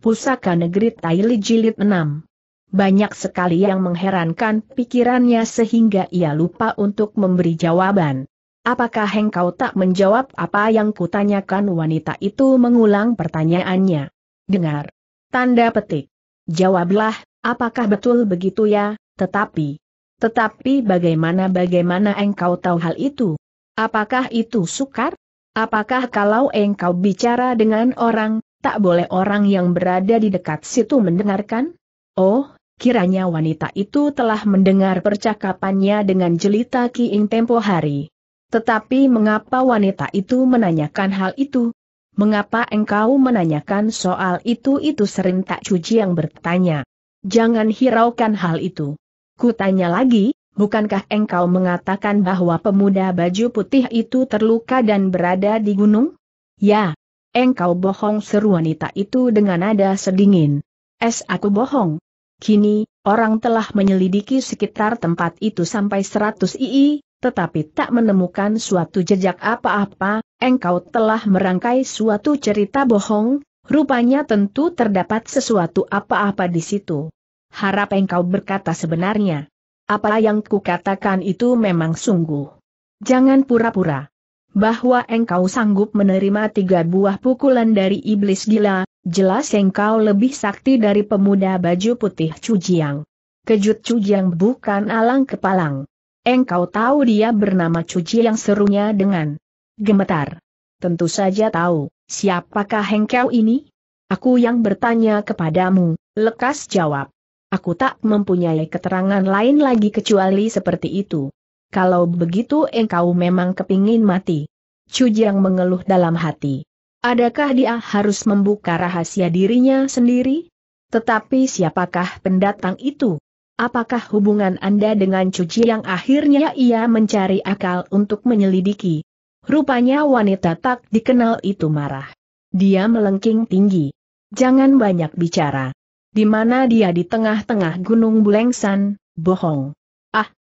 Pusaka Negeri Taili Jilid 6. Banyak sekali yang mengherankan pikirannya sehingga ia lupa untuk memberi jawaban. Apakah engkau tak menjawab apa yang kutanyakan wanita itu mengulang pertanyaannya? Dengar. Tanda petik. Jawablah, apakah betul begitu ya, tetapi... Tetapi bagaimana-bagaimana engkau tahu hal itu? Apakah itu sukar? Apakah kalau engkau bicara dengan orang, tak boleh orang yang berada di dekat situ mendengarkan? Oh, kiranya wanita itu telah mendengar percakapannya dengan jelita Kiing tempo hari. Tetapi mengapa wanita itu menanyakan hal itu? Mengapa engkau menanyakan soal itu itu sering tak cuci yang bertanya? Jangan hiraukan hal itu. Kutanya lagi, bukankah engkau mengatakan bahwa pemuda baju putih itu terluka dan berada di gunung? Ya, Engkau bohong seru wanita itu dengan nada sedingin. Es aku bohong. Kini, orang telah menyelidiki sekitar tempat itu sampai 100 II, tetapi tak menemukan suatu jejak apa-apa, engkau telah merangkai suatu cerita bohong, rupanya tentu terdapat sesuatu apa-apa di situ. Harap engkau berkata sebenarnya. Apa yang kukatakan itu memang sungguh. Jangan pura-pura bahwa engkau sanggup menerima tiga buah pukulan dari iblis gila, jelas engkau lebih sakti dari pemuda baju putih Cujiang. Kejut Cujiang bukan alang kepalang. Engkau tahu dia bernama Cujiang serunya dengan gemetar. Tentu saja tahu, siapakah engkau ini? Aku yang bertanya kepadamu, lekas jawab. Aku tak mempunyai keterangan lain lagi kecuali seperti itu kalau begitu engkau memang kepingin mati. Cujiang mengeluh dalam hati. Adakah dia harus membuka rahasia dirinya sendiri? Tetapi siapakah pendatang itu? Apakah hubungan Anda dengan Cujiang akhirnya ia mencari akal untuk menyelidiki? Rupanya wanita tak dikenal itu marah. Dia melengking tinggi. Jangan banyak bicara. Di mana dia di tengah-tengah gunung Bulengsan, bohong.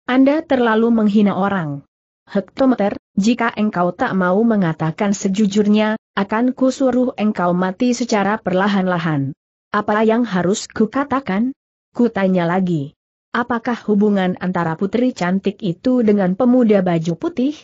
Anda terlalu menghina orang. Hektometer, jika engkau tak mau mengatakan sejujurnya, akan kusuruh engkau mati secara perlahan-lahan. Apa yang harus kukatakan? Kutanya lagi. Apakah hubungan antara putri cantik itu dengan pemuda baju putih?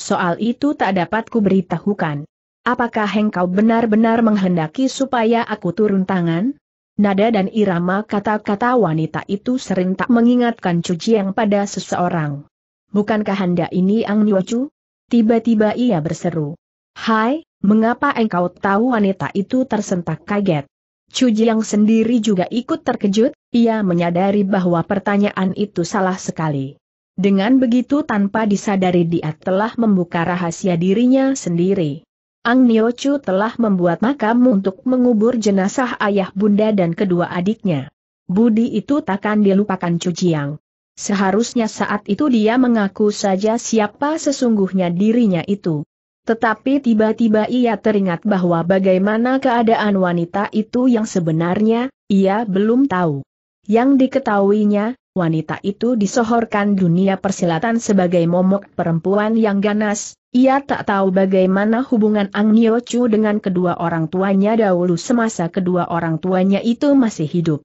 Soal itu tak dapat kuberitahukan. Apakah engkau benar-benar menghendaki supaya aku turun tangan? Nada dan irama kata-kata wanita itu sering tak mengingatkan Cujiang pada seseorang. Bukankah Anda ini Ang Nyocu? Tiba-tiba ia berseru. Hai, mengapa engkau tahu wanita itu tersentak kaget? Cujiang sendiri juga ikut terkejut, ia menyadari bahwa pertanyaan itu salah sekali. Dengan begitu tanpa disadari dia telah membuka rahasia dirinya sendiri. Ang Nio Chu telah membuat makam untuk mengubur jenazah ayah bunda dan kedua adiknya. Budi itu takkan dilupakan Jiang. Seharusnya saat itu dia mengaku saja siapa sesungguhnya dirinya itu. Tetapi tiba-tiba ia teringat bahwa bagaimana keadaan wanita itu yang sebenarnya, ia belum tahu. Yang diketahuinya, wanita itu disohorkan dunia persilatan sebagai momok perempuan yang ganas, ia tak tahu bagaimana hubungan Ang Nio Chu dengan kedua orang tuanya dahulu semasa kedua orang tuanya itu masih hidup.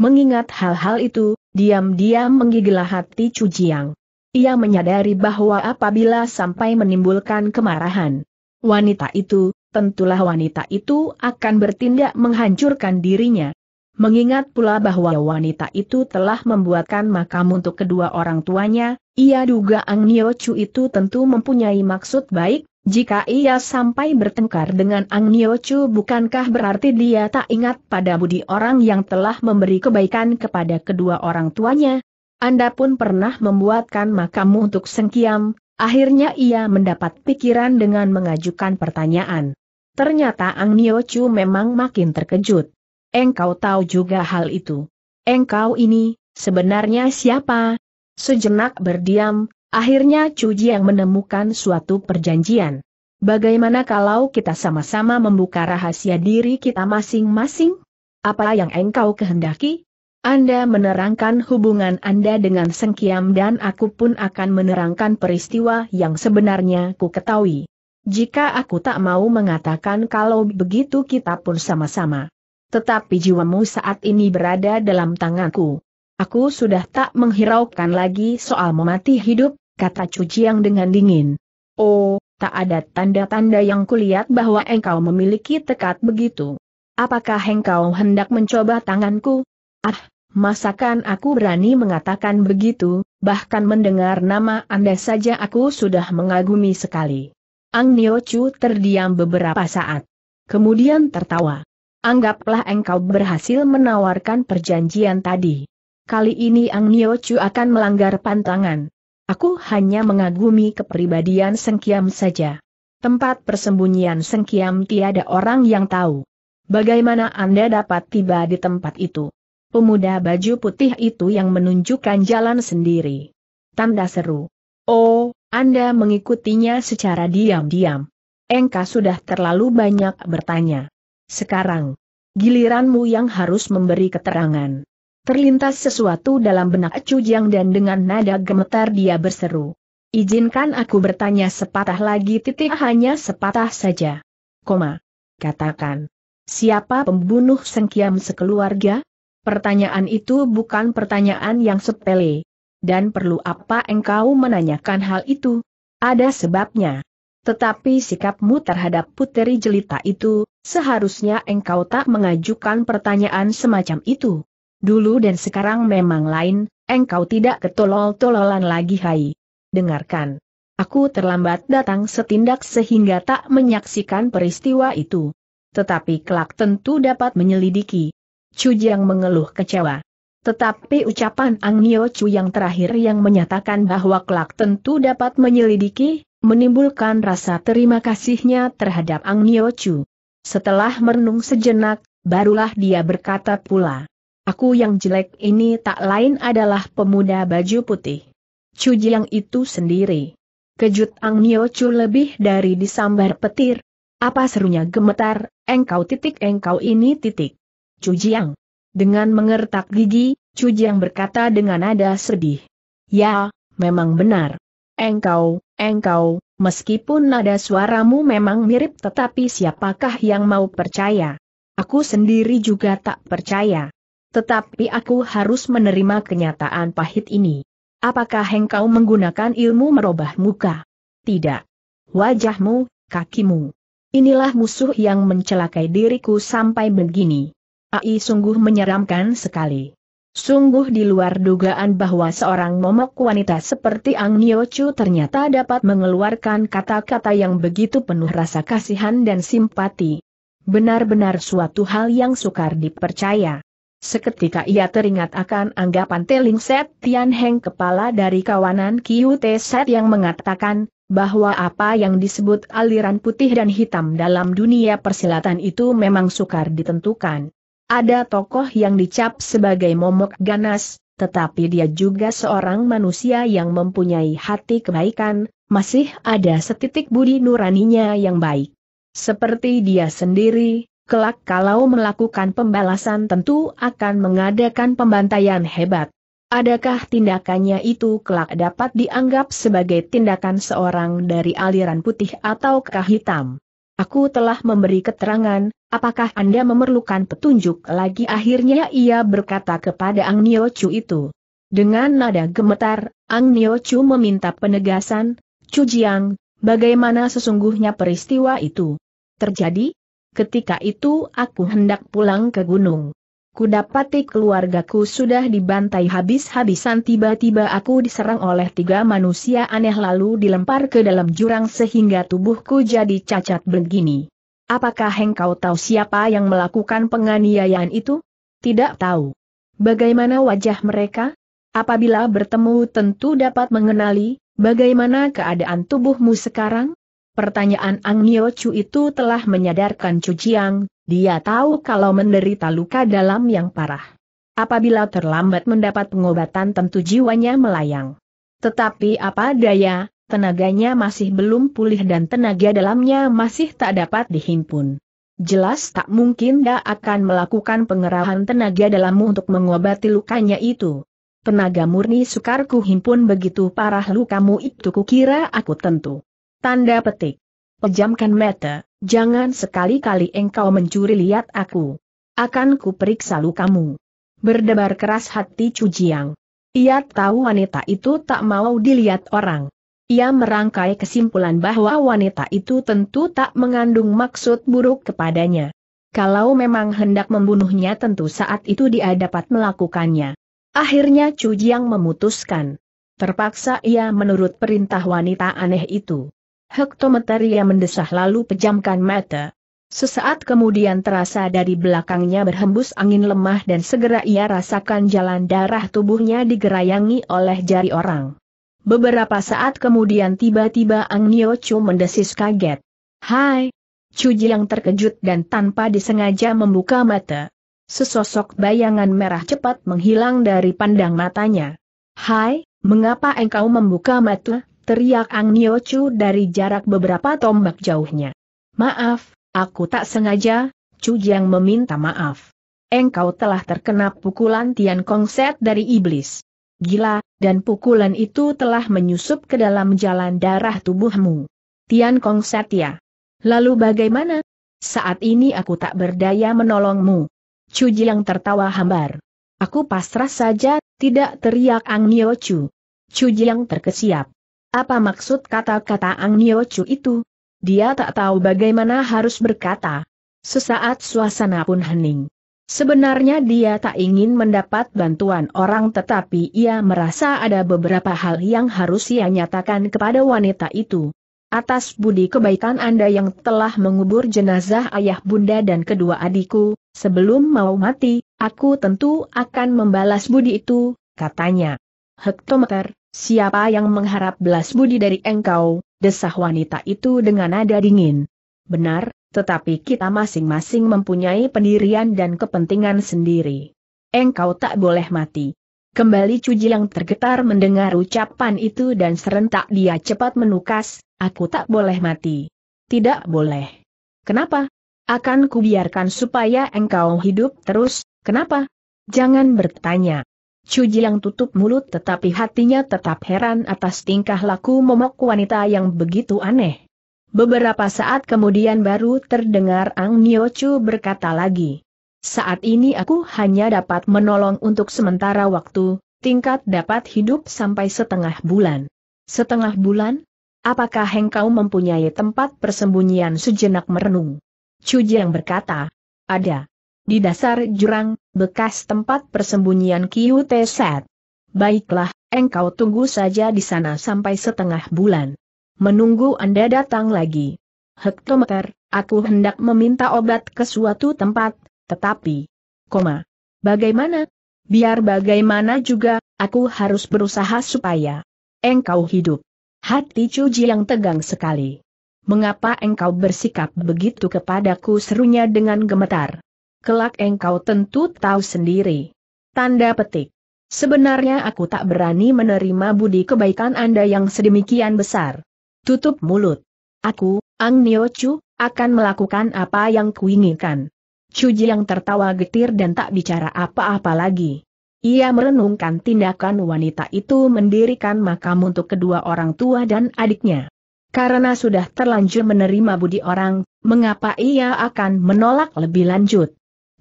Mengingat hal-hal itu, diam-diam menggigilah hati Chu Jiang. Ia menyadari bahwa apabila sampai menimbulkan kemarahan wanita itu, tentulah wanita itu akan bertindak menghancurkan dirinya. Mengingat pula bahwa wanita itu telah membuatkan makam untuk kedua orang tuanya, ia duga Ang Nio Chu itu tentu mempunyai maksud baik, jika ia sampai bertengkar dengan Ang Nio Chu bukankah berarti dia tak ingat pada budi orang yang telah memberi kebaikan kepada kedua orang tuanya? Anda pun pernah membuatkan makammu untuk Sengkiam, akhirnya ia mendapat pikiran dengan mengajukan pertanyaan. Ternyata Ang Nio Chu memang makin terkejut. Engkau tahu juga hal itu. Engkau ini, sebenarnya siapa? Sejenak berdiam, akhirnya Cuji yang menemukan suatu perjanjian. Bagaimana kalau kita sama-sama membuka rahasia diri kita masing-masing? Apa yang engkau kehendaki? Anda menerangkan hubungan Anda dengan Sengkiam dan aku pun akan menerangkan peristiwa yang sebenarnya ku ketahui. Jika aku tak mau mengatakan kalau begitu kita pun sama-sama tetapi jiwamu saat ini berada dalam tanganku. Aku sudah tak menghiraukan lagi soal memati hidup, kata Cuciang dengan dingin. Oh, tak ada tanda-tanda yang kulihat bahwa engkau memiliki tekad begitu. Apakah engkau hendak mencoba tanganku? Ah, masakan aku berani mengatakan begitu, bahkan mendengar nama Anda saja aku sudah mengagumi sekali. Ang Nio Chu terdiam beberapa saat. Kemudian tertawa. Anggaplah engkau berhasil menawarkan perjanjian tadi. Kali ini Ang Nio Chu akan melanggar pantangan. Aku hanya mengagumi kepribadian Seng Kiam saja. Tempat persembunyian Seng Kiam tiada orang yang tahu. Bagaimana Anda dapat tiba di tempat itu? Pemuda baju putih itu yang menunjukkan jalan sendiri. Tanda seru. Oh, Anda mengikutinya secara diam-diam. Engkau sudah terlalu banyak bertanya. Sekarang, giliranmu yang harus memberi keterangan. Terlintas sesuatu dalam benak Cujang dan dengan nada gemetar dia berseru. Izinkan aku bertanya sepatah lagi titik hanya sepatah saja. Koma. Katakan. Siapa pembunuh sengkiam sekeluarga? Pertanyaan itu bukan pertanyaan yang sepele. Dan perlu apa engkau menanyakan hal itu? Ada sebabnya. Tetapi sikapmu terhadap puteri jelita itu, Seharusnya engkau tak mengajukan pertanyaan semacam itu. Dulu dan sekarang memang lain, engkau tidak ketolol-tololan lagi hai. Dengarkan. Aku terlambat datang setindak sehingga tak menyaksikan peristiwa itu. Tetapi kelak tentu dapat menyelidiki. Chu Cujang mengeluh kecewa. Tetapi ucapan Ang Nio Chu yang terakhir yang menyatakan bahwa kelak tentu dapat menyelidiki, menimbulkan rasa terima kasihnya terhadap Ang Nio Chu. Setelah merenung sejenak, barulah dia berkata pula. Aku yang jelek ini tak lain adalah pemuda baju putih. Jiang itu sendiri. Kejut Ang Nio Chu lebih dari disambar petir. Apa serunya gemetar, engkau titik engkau ini titik. Jiang. Dengan mengertak gigi, Jiang berkata dengan nada sedih. Ya, memang benar. Engkau, engkau, meskipun nada suaramu memang mirip tetapi siapakah yang mau percaya? Aku sendiri juga tak percaya. Tetapi aku harus menerima kenyataan pahit ini. Apakah engkau menggunakan ilmu merubah muka? Tidak. Wajahmu, kakimu. Inilah musuh yang mencelakai diriku sampai begini. AI sungguh menyeramkan sekali. Sungguh di luar dugaan bahwa seorang momok wanita seperti Ang Nio Chu ternyata dapat mengeluarkan kata-kata yang begitu penuh rasa kasihan dan simpati. Benar-benar suatu hal yang sukar dipercaya. Seketika ia teringat akan anggapan Teling Set Tian Heng kepala dari kawanan Kiu Te Set yang mengatakan, bahwa apa yang disebut aliran putih dan hitam dalam dunia persilatan itu memang sukar ditentukan. Ada tokoh yang dicap sebagai momok ganas, tetapi dia juga seorang manusia yang mempunyai hati kebaikan, masih ada setitik budi nuraninya yang baik. Seperti dia sendiri, kelak kalau melakukan pembalasan tentu akan mengadakan pembantaian hebat. Adakah tindakannya itu kelak dapat dianggap sebagai tindakan seorang dari aliran putih ataukah hitam? Aku telah memberi keterangan, apakah Anda memerlukan petunjuk lagi? Akhirnya ia berkata kepada Ang Nio Chu itu. Dengan nada gemetar, Ang Nio Chu meminta penegasan, Chu Jiang, bagaimana sesungguhnya peristiwa itu terjadi? Ketika itu aku hendak pulang ke gunung. Kudapati keluargaku sudah dibantai habis-habisan tiba-tiba aku diserang oleh tiga manusia aneh lalu dilempar ke dalam jurang sehingga tubuhku jadi cacat begini. Apakah engkau tahu siapa yang melakukan penganiayaan itu? Tidak tahu. Bagaimana wajah mereka? Apabila bertemu tentu dapat mengenali, bagaimana keadaan tubuhmu sekarang? Pertanyaan Ang Nio Chu itu telah menyadarkan Chu Jiang, dia tahu kalau menderita luka dalam yang parah. Apabila terlambat mendapat pengobatan tentu jiwanya melayang. Tetapi apa daya, tenaganya masih belum pulih dan tenaga dalamnya masih tak dapat dihimpun. Jelas tak mungkin dia akan melakukan pengerahan tenaga dalammu untuk mengobati lukanya itu. Tenaga murni sukar ku himpun begitu parah lukamu itu kukira aku tentu Tanda petik. Pejamkan mata, jangan sekali-kali engkau mencuri lihat aku. Akan ku periksa lukamu. Berdebar keras hati Cujiang. Ia tahu wanita itu tak mau dilihat orang. Ia merangkai kesimpulan bahwa wanita itu tentu tak mengandung maksud buruk kepadanya. Kalau memang hendak membunuhnya tentu saat itu dia dapat melakukannya. Akhirnya Cujiang memutuskan. Terpaksa ia menurut perintah wanita aneh itu. Hektometaria mendesah lalu pejamkan mata. Sesaat kemudian terasa dari belakangnya berhembus angin lemah dan segera ia rasakan jalan darah tubuhnya digerayangi oleh jari orang. Beberapa saat kemudian tiba-tiba Ang Nio Chu mendesis kaget. Hai! Cuji yang terkejut dan tanpa disengaja membuka mata. Sesosok bayangan merah cepat menghilang dari pandang matanya. Hai, mengapa engkau membuka mata? teriak Ang Nio Chu dari jarak beberapa tombak jauhnya. Maaf, aku tak sengaja, Chu Jiang meminta maaf. Engkau telah terkena pukulan Tian Kong Set dari iblis. Gila, dan pukulan itu telah menyusup ke dalam jalan darah tubuhmu. Tian Kong Set ya. Lalu bagaimana? Saat ini aku tak berdaya menolongmu. Chu Jiang tertawa hambar. Aku pasrah saja, tidak teriak Ang Nio Chu. Chu Jiang terkesiap. Apa maksud kata-kata Ang Chu itu? Dia tak tahu bagaimana harus berkata. Sesaat suasana pun hening. Sebenarnya dia tak ingin mendapat bantuan orang tetapi ia merasa ada beberapa hal yang harus ia nyatakan kepada wanita itu. Atas budi kebaikan Anda yang telah mengubur jenazah ayah bunda dan kedua adikku, sebelum mau mati, aku tentu akan membalas budi itu, katanya. Hektometer, Siapa yang mengharap belas budi dari engkau, desah wanita itu dengan nada dingin. Benar, tetapi kita masing-masing mempunyai pendirian dan kepentingan sendiri. Engkau tak boleh mati. Kembali Cuji yang tergetar mendengar ucapan itu dan serentak dia cepat menukas, aku tak boleh mati. Tidak boleh. Kenapa? Akan kubiarkan supaya engkau hidup terus, kenapa? Jangan bertanya. Chu Jiang tutup mulut tetapi hatinya tetap heran atas tingkah laku momok wanita yang begitu aneh. Beberapa saat kemudian baru terdengar Ang Nio Chu berkata lagi. Saat ini aku hanya dapat menolong untuk sementara waktu, tingkat dapat hidup sampai setengah bulan. Setengah bulan? Apakah hengkau mempunyai tempat persembunyian sejenak merenung? Chu Jiang berkata, ada. Di dasar jurang, bekas tempat persembunyian Kiu Teset. Baiklah, engkau tunggu saja di sana sampai setengah bulan. Menunggu Anda datang lagi. Hektometer, aku hendak meminta obat ke suatu tempat, tetapi... Koma. Bagaimana? Biar bagaimana juga, aku harus berusaha supaya engkau hidup. Hati Cuji yang tegang sekali. Mengapa engkau bersikap begitu kepadaku serunya dengan gemetar? kelak engkau tentu tahu sendiri. Tanda petik. Sebenarnya aku tak berani menerima budi kebaikan Anda yang sedemikian besar. Tutup mulut. Aku, Ang Nio Chu, akan melakukan apa yang kuinginkan. Cuji yang tertawa getir dan tak bicara apa-apa lagi. Ia merenungkan tindakan wanita itu mendirikan makam untuk kedua orang tua dan adiknya. Karena sudah terlanjur menerima budi orang, mengapa ia akan menolak lebih lanjut?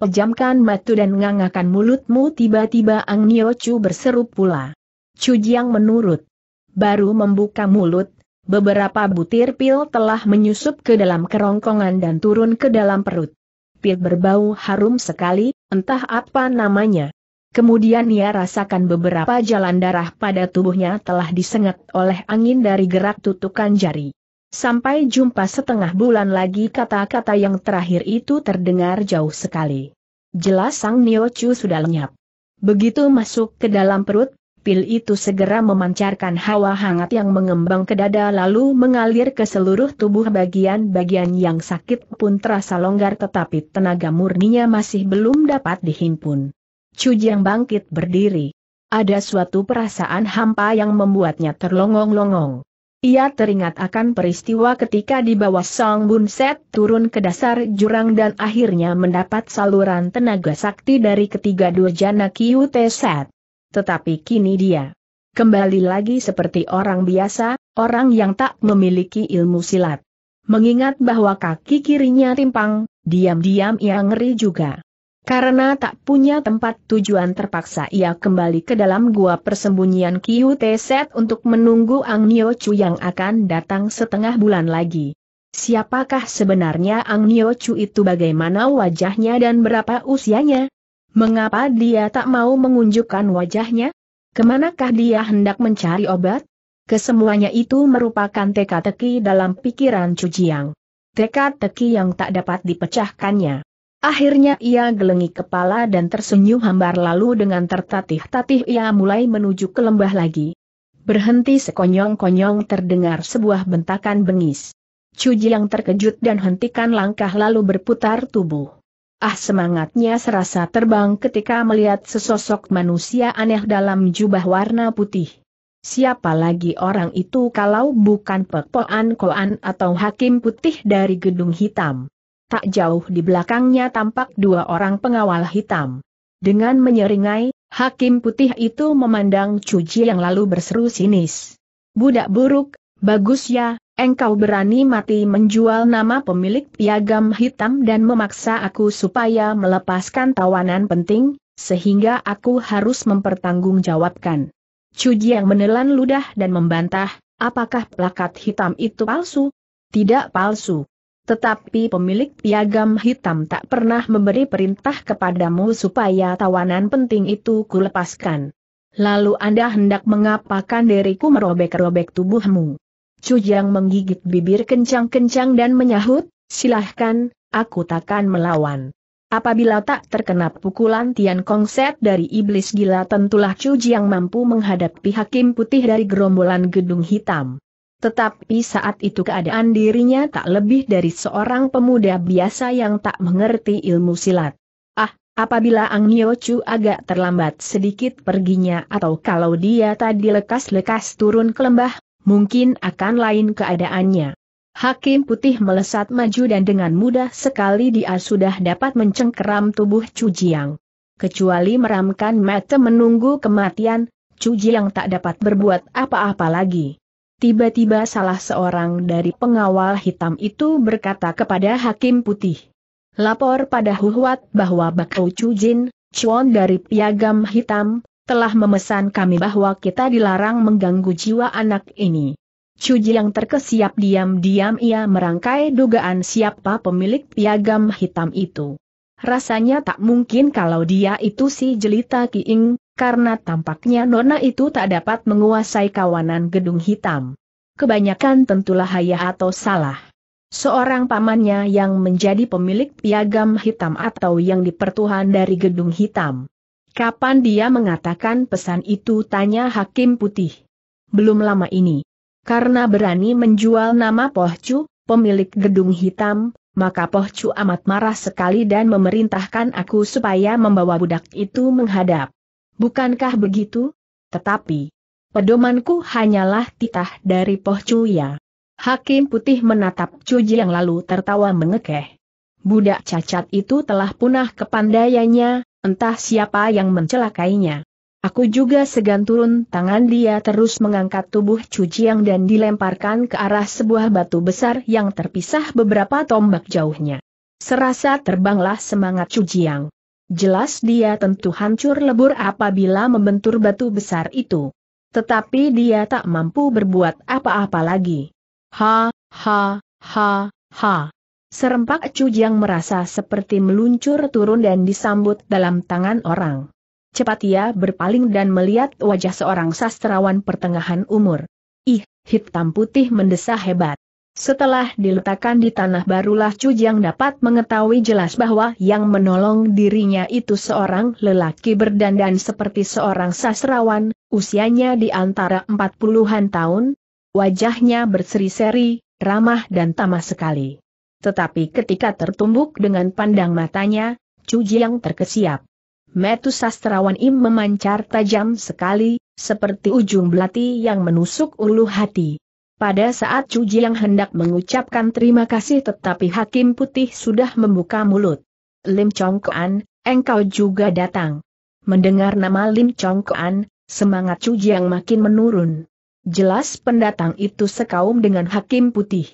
Pejamkan mata dan ngangakan mulutmu tiba-tiba Ang Nio Chu berseru pula. Chu Jiang menurut. Baru membuka mulut, beberapa butir pil telah menyusup ke dalam kerongkongan dan turun ke dalam perut. Pil berbau harum sekali, entah apa namanya. Kemudian ia rasakan beberapa jalan darah pada tubuhnya telah disengat oleh angin dari gerak tutukan jari. Sampai jumpa setengah bulan lagi kata-kata yang terakhir itu terdengar jauh sekali. Jelas Sang Chu sudah lenyap. Begitu masuk ke dalam perut, pil itu segera memancarkan hawa hangat yang mengembang ke dada lalu mengalir ke seluruh tubuh bagian-bagian yang sakit pun terasa longgar tetapi tenaga murninya masih belum dapat dihimpun. Chu Jiang bangkit berdiri. Ada suatu perasaan hampa yang membuatnya terlongong-longong. Ia teringat akan peristiwa ketika di bawah Song Bun Set turun ke dasar jurang dan akhirnya mendapat saluran tenaga sakti dari ketiga durjana Kiyu Te Set. Tetapi kini dia kembali lagi seperti orang biasa, orang yang tak memiliki ilmu silat. Mengingat bahwa kaki kirinya timpang, diam-diam ia ngeri juga. Karena tak punya tempat tujuan terpaksa ia kembali ke dalam gua persembunyian Kiu Set untuk menunggu Ang Nio Chu yang akan datang setengah bulan lagi. Siapakah sebenarnya Ang Nio Chu itu bagaimana wajahnya dan berapa usianya? Mengapa dia tak mau mengunjukkan wajahnya? Kemanakah dia hendak mencari obat? Kesemuanya itu merupakan teka-teki dalam pikiran Chu Jiang. Teka-teki yang tak dapat dipecahkannya. Akhirnya ia gelengi kepala dan tersenyum hambar lalu dengan tertatih-tatih ia mulai menuju ke lembah lagi. Berhenti sekonyong-konyong terdengar sebuah bentakan bengis. Cuji yang terkejut dan hentikan langkah lalu berputar tubuh. Ah semangatnya serasa terbang ketika melihat sesosok manusia aneh dalam jubah warna putih. Siapa lagi orang itu kalau bukan pepoan Koan atau Hakim Putih dari Gedung Hitam? Tak jauh di belakangnya tampak dua orang pengawal hitam. Dengan menyeringai, hakim putih itu memandang cuci yang lalu berseru sinis. Budak buruk, bagus ya, engkau berani mati menjual nama pemilik piagam hitam dan memaksa aku supaya melepaskan tawanan penting, sehingga aku harus mempertanggungjawabkan. Cuji yang menelan ludah dan membantah, apakah plakat hitam itu palsu? Tidak palsu. Tetapi pemilik piagam hitam tak pernah memberi perintah kepadamu supaya tawanan penting itu kulepaskan. Lalu Anda hendak mengapakan diriku merobek-robek tubuhmu? Cujang menggigit bibir kencang-kencang dan menyahut, silahkan, aku takkan melawan. Apabila tak terkena pukulan Tian Kong Set dari iblis gila tentulah Cujang mampu menghadapi hakim putih dari gerombolan gedung hitam. Tetapi saat itu keadaan dirinya tak lebih dari seorang pemuda biasa yang tak mengerti ilmu silat. Ah, apabila Ang Nyo Chu agak terlambat sedikit perginya atau kalau dia tadi lekas-lekas turun ke lembah, mungkin akan lain keadaannya. Hakim putih melesat maju dan dengan mudah sekali dia sudah dapat mencengkeram tubuh Chu Jiang. Kecuali meramkan mata menunggu kematian, Chu Jiang tak dapat berbuat apa-apa lagi tiba-tiba salah seorang dari pengawal hitam itu berkata kepada Hakim Putih. Lapor pada huwat bahwa Bakau Cujin, Chuan dari Piagam Hitam, telah memesan kami bahwa kita dilarang mengganggu jiwa anak ini. Cuji yang terkesiap diam-diam ia merangkai dugaan siapa pemilik piagam hitam itu. Rasanya tak mungkin kalau dia itu si jelita kiing, karena tampaknya Nona itu tak dapat menguasai kawanan gedung hitam. Kebanyakan tentulah ayah atau salah. Seorang pamannya yang menjadi pemilik piagam hitam atau yang dipertuhan dari gedung hitam. Kapan dia mengatakan pesan itu tanya Hakim Putih. Belum lama ini. Karena berani menjual nama Pohcu, pemilik gedung hitam, maka Pohcu amat marah sekali dan memerintahkan aku supaya membawa budak itu menghadap bukankah begitu? Tetapi, pedomanku hanyalah titah dari Poh Cuya. Hakim putih menatap Cuji yang lalu tertawa mengekeh. Budak cacat itu telah punah kepandaiannya, entah siapa yang mencelakainya. Aku juga segan turun tangan dia terus mengangkat tubuh Cujiang dan dilemparkan ke arah sebuah batu besar yang terpisah beberapa tombak jauhnya. Serasa terbanglah semangat Cujiang. Jelas dia tentu hancur lebur apabila membentur batu besar itu. Tetapi dia tak mampu berbuat apa-apa lagi. Ha, ha, ha, ha. Serempak Cujang merasa seperti meluncur turun dan disambut dalam tangan orang. Cepat ia berpaling dan melihat wajah seorang sastrawan pertengahan umur. Ih, hitam putih mendesah hebat. Setelah diletakkan di tanah barulah Cujang dapat mengetahui jelas bahwa yang menolong dirinya itu seorang lelaki berdandan seperti seorang sastrawan, usianya di antara empat puluhan tahun, wajahnya berseri-seri, ramah dan tamah sekali. Tetapi ketika tertumbuk dengan pandang matanya, Cujang terkesiap. Metu sastrawan im memancar tajam sekali, seperti ujung belati yang menusuk ulu hati. Pada saat Chu Jiang hendak mengucapkan terima kasih tetapi Hakim Putih sudah membuka mulut. Lim Kuan, engkau juga datang. Mendengar nama Lim Kuan, semangat Chu Jiang makin menurun. Jelas pendatang itu sekaum dengan Hakim Putih.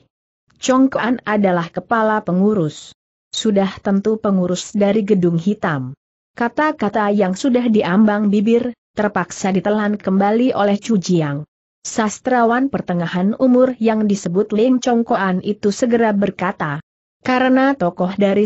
Kuan adalah kepala pengurus. Sudah tentu pengurus dari Gedung Hitam. Kata-kata yang sudah diambang bibir, terpaksa ditelan kembali oleh Chu Jiang. Sastrawan pertengahan umur yang disebut Lim Chongkoan itu segera berkata, karena tokoh dari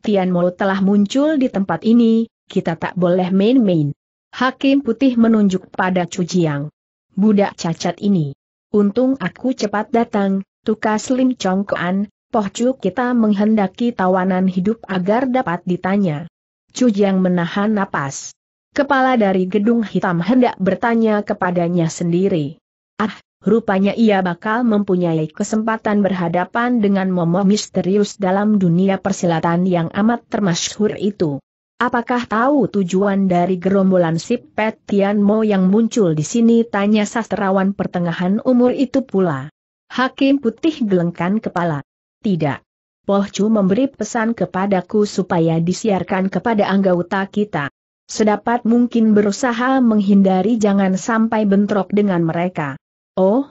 Tian Mo telah muncul di tempat ini, kita tak boleh main-main. Hakim putih menunjuk pada Jiang, Budak cacat ini. Untung aku cepat datang, tukas Lim Chongkoan, pohcu kita menghendaki tawanan hidup agar dapat ditanya. Jiang menahan napas kepala dari gedung hitam hendak bertanya kepadanya sendiri. Ah, rupanya ia bakal mempunyai kesempatan berhadapan dengan momo misterius dalam dunia persilatan yang amat termasyhur itu. Apakah tahu tujuan dari gerombolan si Pet Mo yang muncul di sini? Tanya sastrawan pertengahan umur itu pula. Hakim putih gelengkan kepala. Tidak. Poh Chu memberi pesan kepadaku supaya disiarkan kepada anggota kita. Sedapat mungkin berusaha menghindari jangan sampai bentrok dengan mereka. Oh,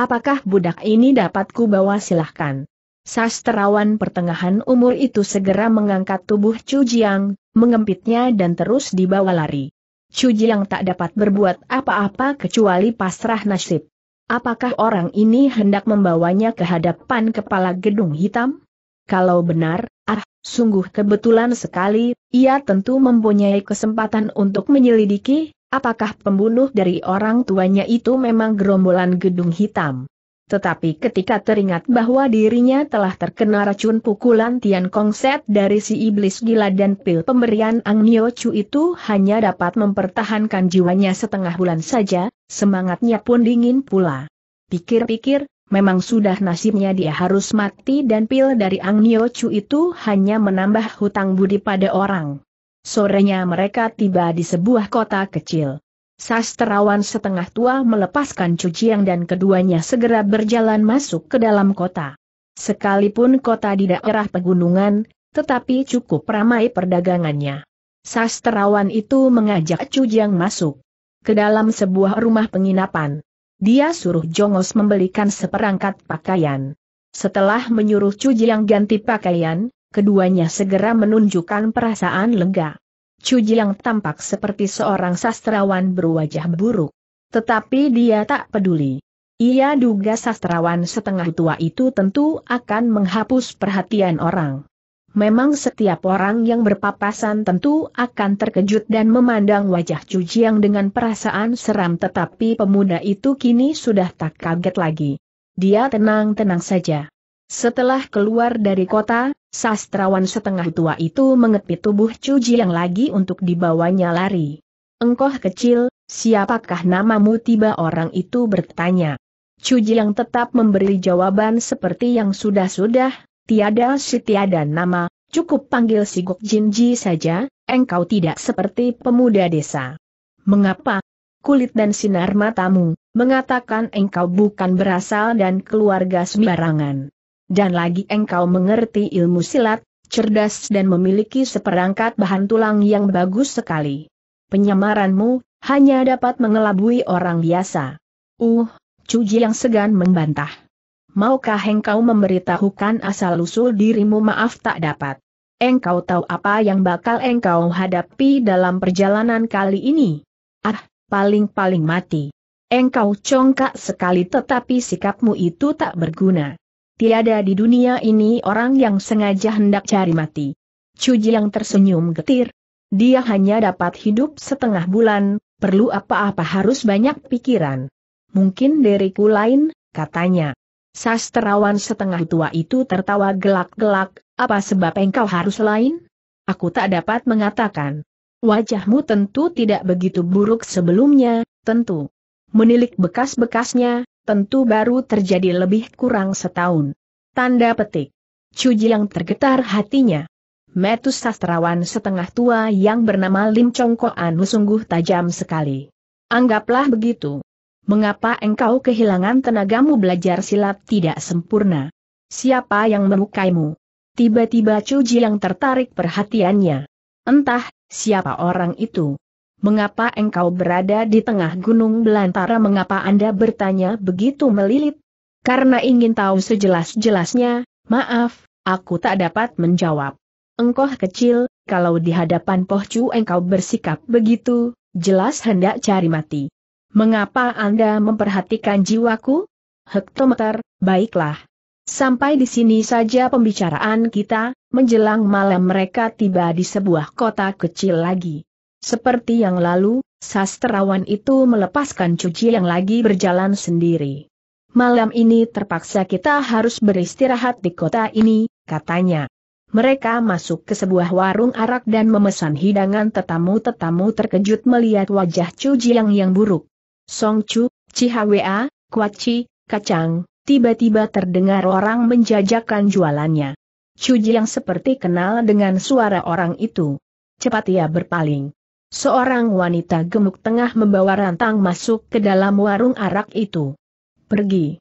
apakah budak ini dapat kubawa silahkan. Sastrawan pertengahan umur itu segera mengangkat tubuh Chu Jiang, mengempitnya dan terus dibawa lari. Chu Jiang tak dapat berbuat apa-apa kecuali pasrah nasib. Apakah orang ini hendak membawanya ke hadapan kepala gedung hitam? Kalau benar, ah, Sungguh kebetulan sekali, ia tentu mempunyai kesempatan untuk menyelidiki, apakah pembunuh dari orang tuanya itu memang gerombolan gedung hitam. Tetapi ketika teringat bahwa dirinya telah terkena racun pukulan Tian Kongset dari si iblis gila dan pil pemberian Ang Nio Chu itu hanya dapat mempertahankan jiwanya setengah bulan saja, semangatnya pun dingin pula. Pikir-pikir, memang sudah nasibnya dia harus mati dan pil dari Ang Nio Chu itu hanya menambah hutang budi pada orang. Sorenya mereka tiba di sebuah kota kecil. Sastrawan setengah tua melepaskan cuciang dan keduanya segera berjalan masuk ke dalam kota. Sekalipun kota di daerah pegunungan, tetapi cukup ramai perdagangannya. Sastrawan itu mengajak Jiang masuk ke dalam sebuah rumah penginapan. Dia suruh Jongos membelikan seperangkat pakaian. Setelah menyuruh Cuji yang ganti pakaian, keduanya segera menunjukkan perasaan lega. Cuji yang tampak seperti seorang sastrawan berwajah buruk. Tetapi dia tak peduli. Ia duga sastrawan setengah tua itu tentu akan menghapus perhatian orang. Memang setiap orang yang berpapasan tentu akan terkejut dan memandang wajah Cujiang Jiang dengan perasaan seram tetapi pemuda itu kini sudah tak kaget lagi. Dia tenang-tenang saja. Setelah keluar dari kota, sastrawan setengah tua itu mengepit tubuh Cujiang Jiang lagi untuk dibawanya lari. Engkoh kecil, siapakah namamu tiba orang itu bertanya. Cujiang Jiang tetap memberi jawaban seperti yang sudah-sudah, tiada si tiada nama, cukup panggil si Gok Jinji saja, engkau tidak seperti pemuda desa. Mengapa? Kulit dan sinar matamu, mengatakan engkau bukan berasal dan keluarga sembarangan. Dan lagi engkau mengerti ilmu silat, cerdas dan memiliki seperangkat bahan tulang yang bagus sekali. Penyamaranmu hanya dapat mengelabui orang biasa. Uh, Cuji yang segan membantah. Maukah engkau memberitahukan asal-usul dirimu maaf tak dapat? Engkau tahu apa yang bakal engkau hadapi dalam perjalanan kali ini? Ah, paling-paling mati. Engkau congkak sekali tetapi sikapmu itu tak berguna. Tiada di dunia ini orang yang sengaja hendak cari mati. Cuji yang tersenyum getir. Dia hanya dapat hidup setengah bulan, perlu apa-apa harus banyak pikiran. Mungkin diriku lain, katanya. Sastrawan setengah tua itu tertawa gelak-gelak, apa sebab engkau harus lain? Aku tak dapat mengatakan. Wajahmu tentu tidak begitu buruk sebelumnya, tentu. Menilik bekas-bekasnya, tentu baru terjadi lebih kurang setahun. Tanda petik. Cuji yang tergetar hatinya. Metus sastrawan setengah tua yang bernama Lim Chongko Anu sungguh tajam sekali. Anggaplah begitu. Mengapa engkau kehilangan tenagamu belajar silat tidak sempurna? Siapa yang melukaimu? Tiba-tiba Ji yang tertarik perhatiannya. Entah, siapa orang itu? Mengapa engkau berada di tengah gunung belantara? Mengapa Anda bertanya begitu melilit? Karena ingin tahu sejelas-jelasnya, maaf, aku tak dapat menjawab. Engkau kecil, kalau di hadapan Poh Chu engkau bersikap begitu, jelas hendak cari mati. Mengapa Anda memperhatikan jiwaku? Hektometer, baiklah. Sampai di sini saja pembicaraan kita, menjelang malam mereka tiba di sebuah kota kecil lagi. Seperti yang lalu, sastrawan itu melepaskan cuci yang lagi berjalan sendiri. Malam ini terpaksa kita harus beristirahat di kota ini, katanya. Mereka masuk ke sebuah warung arak dan memesan hidangan tetamu-tetamu terkejut melihat wajah Chu Jiang yang buruk. Songcu, Chihwa, Kuaci, Kacang, tiba-tiba terdengar orang menjajakan jualannya. Cuci yang seperti kenal dengan suara orang itu. Cepat ia berpaling. Seorang wanita gemuk tengah membawa rantang masuk ke dalam warung arak itu. Pergi.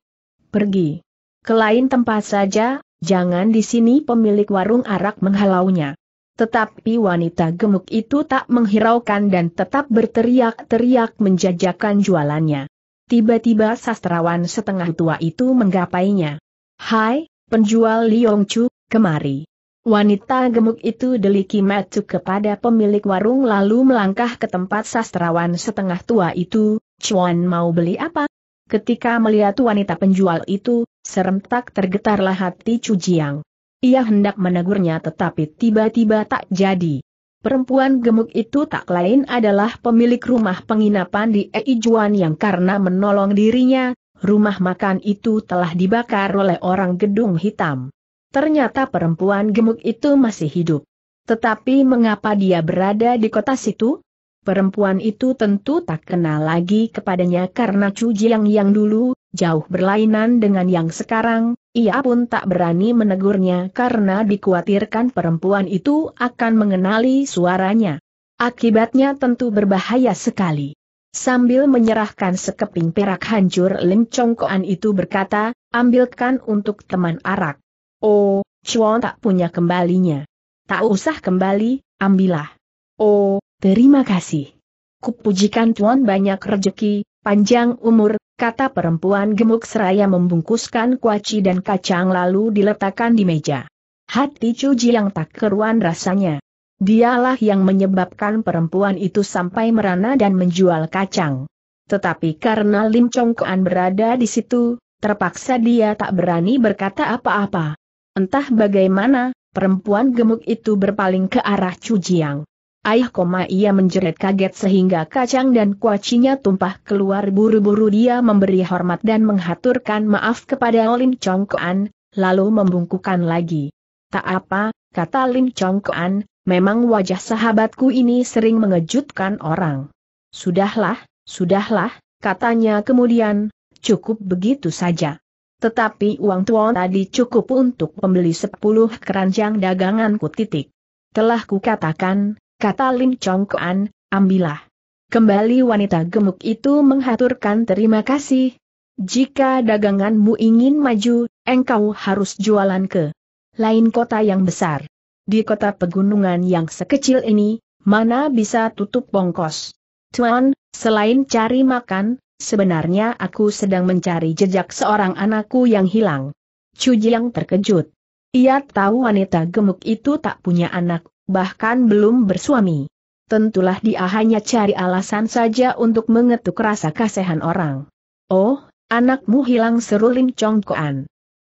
Pergi. Kelain lain tempat saja, jangan di sini pemilik warung arak menghalaunya. Tetapi wanita gemuk itu tak menghiraukan dan tetap berteriak-teriak menjajakan jualannya. Tiba-tiba sastrawan setengah tua itu menggapainya. Hai, penjual Liong Chu, kemari. Wanita gemuk itu deliki matuk kepada pemilik warung lalu melangkah ke tempat sastrawan setengah tua itu, Chuan mau beli apa? Ketika melihat wanita penjual itu, serentak tergetarlah hati Chu Jiang. Ia hendak menegurnya tetapi tiba-tiba tak jadi. Perempuan gemuk itu tak lain adalah pemilik rumah penginapan di Eijuan yang karena menolong dirinya, rumah makan itu telah dibakar oleh orang gedung hitam. Ternyata perempuan gemuk itu masih hidup. Tetapi mengapa dia berada di kota situ? Perempuan itu tentu tak kenal lagi kepadanya karena Chu yang dulu, jauh berlainan dengan yang sekarang, ia pun tak berani menegurnya karena dikhawatirkan perempuan itu akan mengenali suaranya. Akibatnya tentu berbahaya sekali. Sambil menyerahkan sekeping perak hancur Lim Chongkoan itu berkata, ambilkan untuk teman arak. Oh, Chuan tak punya kembalinya. Tak usah kembali, ambillah. Oh, terima kasih. Kupujikan Chuan banyak rejeki, panjang umur, kata perempuan gemuk seraya membungkuskan kuaci dan kacang lalu diletakkan di meja. Hati Cuji yang tak keruan rasanya. Dialah yang menyebabkan perempuan itu sampai merana dan menjual kacang. Tetapi karena Lim Chongkoan berada di situ, terpaksa dia tak berani berkata apa-apa. Entah bagaimana, perempuan gemuk itu berpaling ke arah Jiang. Ayah, koma ia menjerit kaget sehingga kacang dan kuacinya tumpah keluar buru-buru dia memberi hormat dan menghaturkan maaf kepada Lim Kuan, lalu membungkukan lagi. Tak apa, kata Lim Kuan, memang wajah sahabatku ini sering mengejutkan orang. Sudahlah, sudahlah, katanya kemudian, cukup begitu saja. Tetapi uang tuan tadi cukup untuk membeli sepuluh keranjang daganganku titik. Telah kukatakan, kata Lim Chong Kuan, ambillah. Kembali wanita gemuk itu menghaturkan terima kasih. Jika daganganmu ingin maju, engkau harus jualan ke lain kota yang besar. Di kota pegunungan yang sekecil ini, mana bisa tutup bongkos. Tuan, selain cari makan, sebenarnya aku sedang mencari jejak seorang anakku yang hilang. Chu Jiang terkejut. Ia tahu wanita gemuk itu tak punya anak, bahkan belum bersuami. Tentulah dia hanya cari alasan saja untuk mengetuk rasa kasihan orang. Oh, anakmu hilang seru Lim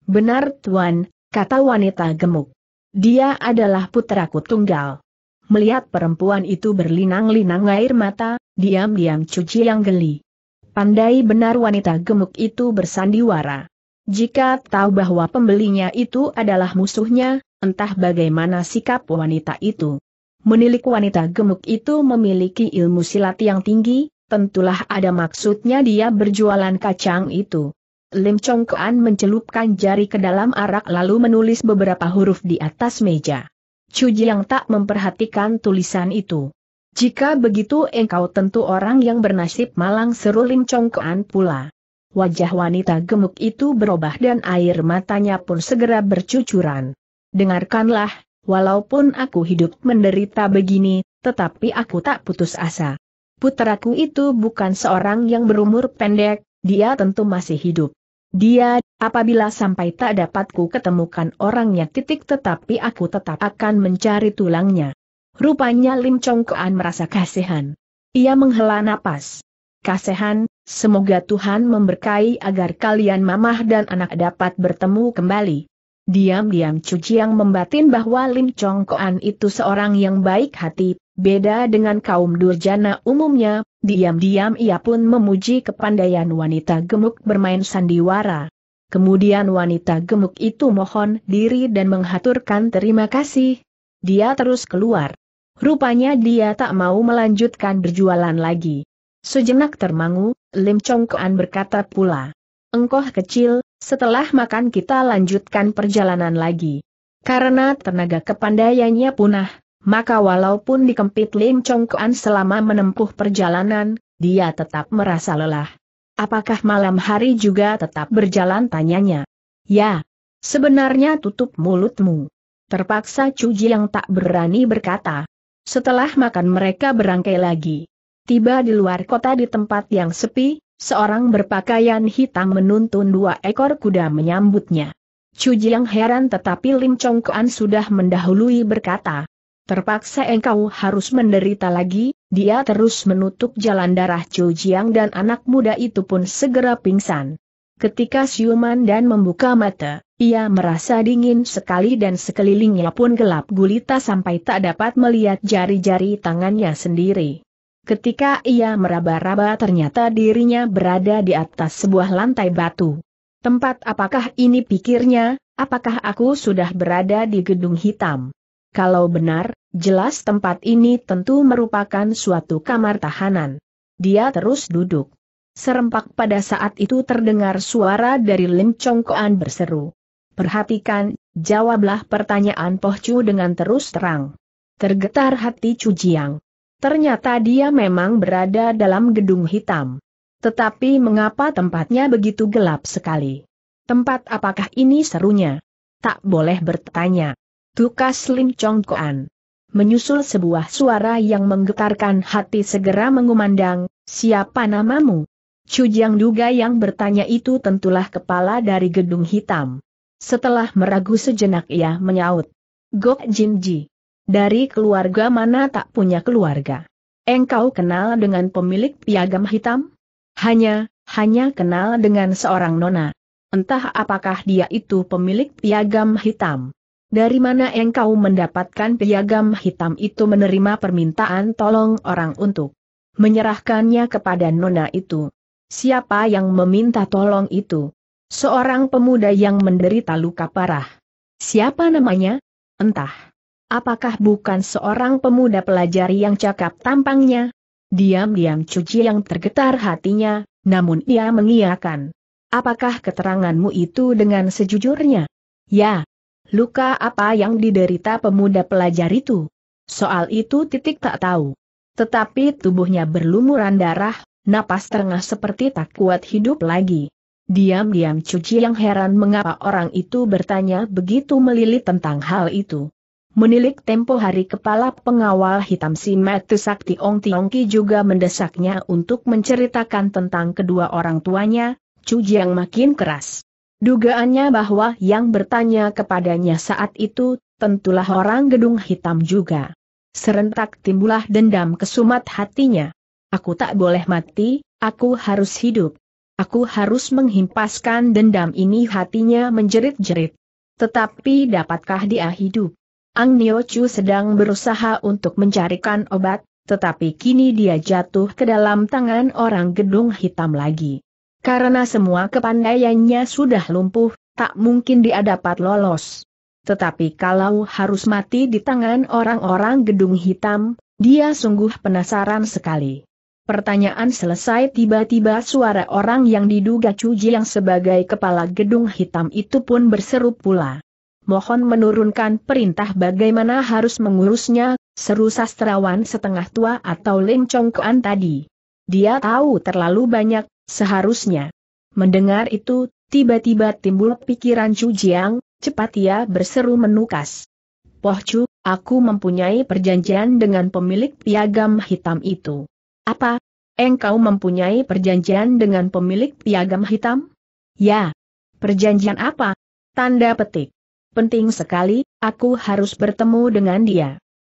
Benar tuan, kata wanita gemuk. Dia adalah putraku tunggal. Melihat perempuan itu berlinang-linang air mata, diam-diam cuci yang geli. Pandai benar wanita gemuk itu bersandiwara. Jika tahu bahwa pembelinya itu adalah musuhnya, entah bagaimana sikap wanita itu. Menilik wanita gemuk itu memiliki ilmu silat yang tinggi, tentulah ada maksudnya dia berjualan kacang itu. Lim Chong Kuan mencelupkan jari ke dalam arak lalu menulis beberapa huruf di atas meja. Cuji yang tak memperhatikan tulisan itu. Jika begitu engkau tentu orang yang bernasib malang seru Lim Chong Kuan pula. Wajah wanita gemuk itu berubah dan air matanya pun segera bercucuran dengarkanlah, walaupun aku hidup menderita begini, tetapi aku tak putus asa. Puteraku itu bukan seorang yang berumur pendek, dia tentu masih hidup. Dia, apabila sampai tak dapatku ketemukan orangnya titik tetapi aku tetap akan mencari tulangnya. Rupanya Lim Chong Kuan merasa kasihan. Ia menghela napas. Kasihan, semoga Tuhan memberkahi agar kalian mamah dan anak dapat bertemu kembali. Diam-diam Cuci yang membatin bahwa Lim Chong Koan itu seorang yang baik hati, beda dengan kaum durjana umumnya, diam-diam ia pun memuji kepandaian wanita gemuk bermain sandiwara. Kemudian wanita gemuk itu mohon diri dan menghaturkan terima kasih. Dia terus keluar. Rupanya dia tak mau melanjutkan berjualan lagi. Sejenak termangu, Lim Chong Koan berkata pula. Engkau kecil, setelah makan kita lanjutkan perjalanan lagi. Karena tenaga kepandaiannya punah, maka walaupun dikempit Lim Kuan selama menempuh perjalanan, dia tetap merasa lelah. Apakah malam hari juga tetap berjalan tanyanya? Ya. Sebenarnya tutup mulutmu. Terpaksa Cuji yang tak berani berkata. Setelah makan mereka berangkai lagi. Tiba di luar kota di tempat yang sepi, Seorang berpakaian hitam menuntun dua ekor kuda menyambutnya. Chu Jiang heran tetapi Lim Chong Kuan sudah mendahului berkata, Terpaksa engkau harus menderita lagi, dia terus menutup jalan darah Chu Jiang dan anak muda itu pun segera pingsan. Ketika siuman dan membuka mata, ia merasa dingin sekali dan sekelilingnya pun gelap gulita sampai tak dapat melihat jari-jari tangannya sendiri. Ketika ia meraba-raba ternyata dirinya berada di atas sebuah lantai batu. Tempat apakah ini pikirnya, apakah aku sudah berada di gedung hitam? Kalau benar, jelas tempat ini tentu merupakan suatu kamar tahanan. Dia terus duduk. Serempak pada saat itu terdengar suara dari Lim Chongkoan berseru. Perhatikan, jawablah pertanyaan Poh Chu dengan terus terang. Tergetar hati Chu Jiang. Ternyata dia memang berada dalam gedung hitam. Tetapi mengapa tempatnya begitu gelap sekali? Tempat apakah ini serunya? Tak boleh bertanya. Tukas Lim Chong Koan. Menyusul sebuah suara yang menggetarkan hati segera mengumandang, siapa namamu? Cujang Duga yang bertanya itu tentulah kepala dari gedung hitam. Setelah meragu sejenak ia menyaut. Gok Jin Ji. Dari keluarga mana tak punya keluarga? Engkau kenal dengan pemilik piagam hitam? Hanya, hanya kenal dengan seorang nona. Entah apakah dia itu pemilik piagam hitam. Dari mana engkau mendapatkan piagam hitam itu menerima permintaan tolong orang untuk menyerahkannya kepada nona itu? Siapa yang meminta tolong itu? Seorang pemuda yang menderita luka parah. Siapa namanya? Entah. Apakah bukan seorang pemuda pelajar yang cakap tampangnya? Diam-diam cuci yang tergetar hatinya, namun ia mengiakan. Apakah keteranganmu itu dengan sejujurnya? Ya. Luka apa yang diderita pemuda pelajar itu? Soal itu titik tak tahu. Tetapi tubuhnya berlumuran darah, napas terengah seperti tak kuat hidup lagi. Diam-diam Cuci yang heran mengapa orang itu bertanya begitu melilit tentang hal itu. Menilik tempo hari kepala pengawal hitam si Metu Sakti Ong Tiongki juga mendesaknya untuk menceritakan tentang kedua orang tuanya, Chu Jiang makin keras. Dugaannya bahwa yang bertanya kepadanya saat itu, tentulah orang gedung hitam juga. Serentak timbulah dendam kesumat hatinya. Aku tak boleh mati, aku harus hidup. Aku harus menghimpaskan dendam ini hatinya menjerit-jerit. Tetapi dapatkah dia hidup? Ang Nio Chu sedang berusaha untuk mencarikan obat, tetapi kini dia jatuh ke dalam tangan orang gedung hitam lagi. Karena semua kepandaiannya sudah lumpuh, tak mungkin dia dapat lolos. Tetapi kalau harus mati di tangan orang-orang gedung hitam, dia sungguh penasaran sekali. Pertanyaan selesai tiba-tiba suara orang yang diduga Cuji yang sebagai kepala gedung hitam itu pun berseru pula mohon menurunkan perintah bagaimana harus mengurusnya, seru sastrawan setengah tua atau Lim tadi. Dia tahu terlalu banyak, seharusnya. Mendengar itu, tiba-tiba timbul pikiran Chu Jiang, cepat ia berseru menukas. Poh Chu, aku mempunyai perjanjian dengan pemilik piagam hitam itu. Apa? Engkau mempunyai perjanjian dengan pemilik piagam hitam? Ya. Perjanjian apa? Tanda petik. Penting sekali, aku harus bertemu dengan dia.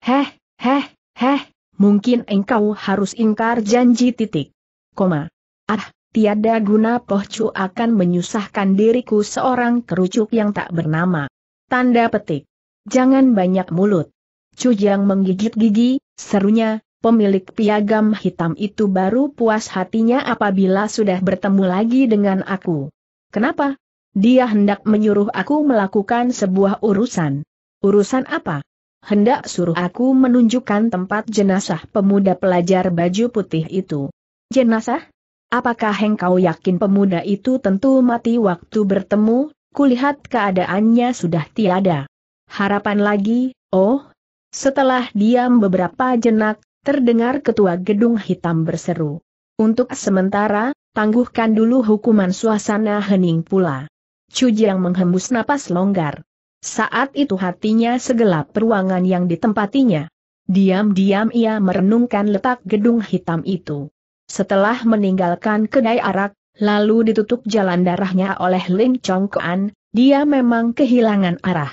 Heh, heh, heh, mungkin engkau harus ingkar janji titik. Koma. Ah, tiada guna Pohcu akan menyusahkan diriku seorang kerucuk yang tak bernama. Tanda petik. Jangan banyak mulut. Cujang menggigit gigi, serunya, pemilik piagam hitam itu baru puas hatinya apabila sudah bertemu lagi dengan aku. Kenapa? Dia hendak menyuruh aku melakukan sebuah urusan. Urusan apa? Hendak suruh aku menunjukkan tempat jenazah pemuda pelajar baju putih itu. Jenazah? Apakah engkau yakin pemuda itu tentu mati waktu bertemu? Kulihat keadaannya sudah tiada. Harapan lagi, oh? Setelah diam beberapa jenak, terdengar ketua gedung hitam berseru. Untuk sementara, tangguhkan dulu hukuman suasana hening pula. Cujang menghembus napas longgar. Saat itu hatinya segelap ruangan yang ditempatinya. Diam-diam ia merenungkan letak gedung hitam itu. Setelah meninggalkan kedai arak, lalu ditutup jalan darahnya oleh Ling Kuan, dia memang kehilangan arah.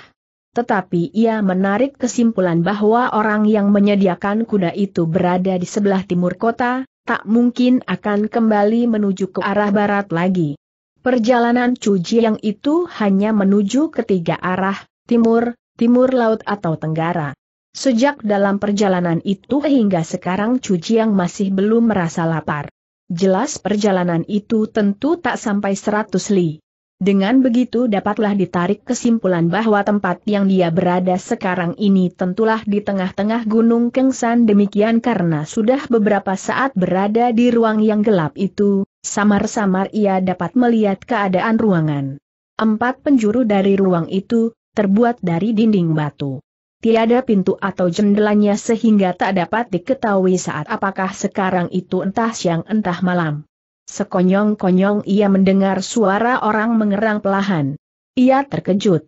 Tetapi ia menarik kesimpulan bahwa orang yang menyediakan kuda itu berada di sebelah timur kota, tak mungkin akan kembali menuju ke arah barat lagi. Perjalanan Cuji yang itu hanya menuju ketiga arah, timur, timur laut atau tenggara. Sejak dalam perjalanan itu hingga sekarang Cuji yang masih belum merasa lapar. Jelas perjalanan itu tentu tak sampai 100 li. Dengan begitu dapatlah ditarik kesimpulan bahwa tempat yang dia berada sekarang ini tentulah di tengah-tengah Gunung Kengsan demikian karena sudah beberapa saat berada di ruang yang gelap itu, Samar-samar ia dapat melihat keadaan ruangan. Empat penjuru dari ruang itu, terbuat dari dinding batu. Tiada pintu atau jendelanya sehingga tak dapat diketahui saat apakah sekarang itu entah siang entah malam. Sekonyong-konyong ia mendengar suara orang mengerang pelahan. Ia terkejut.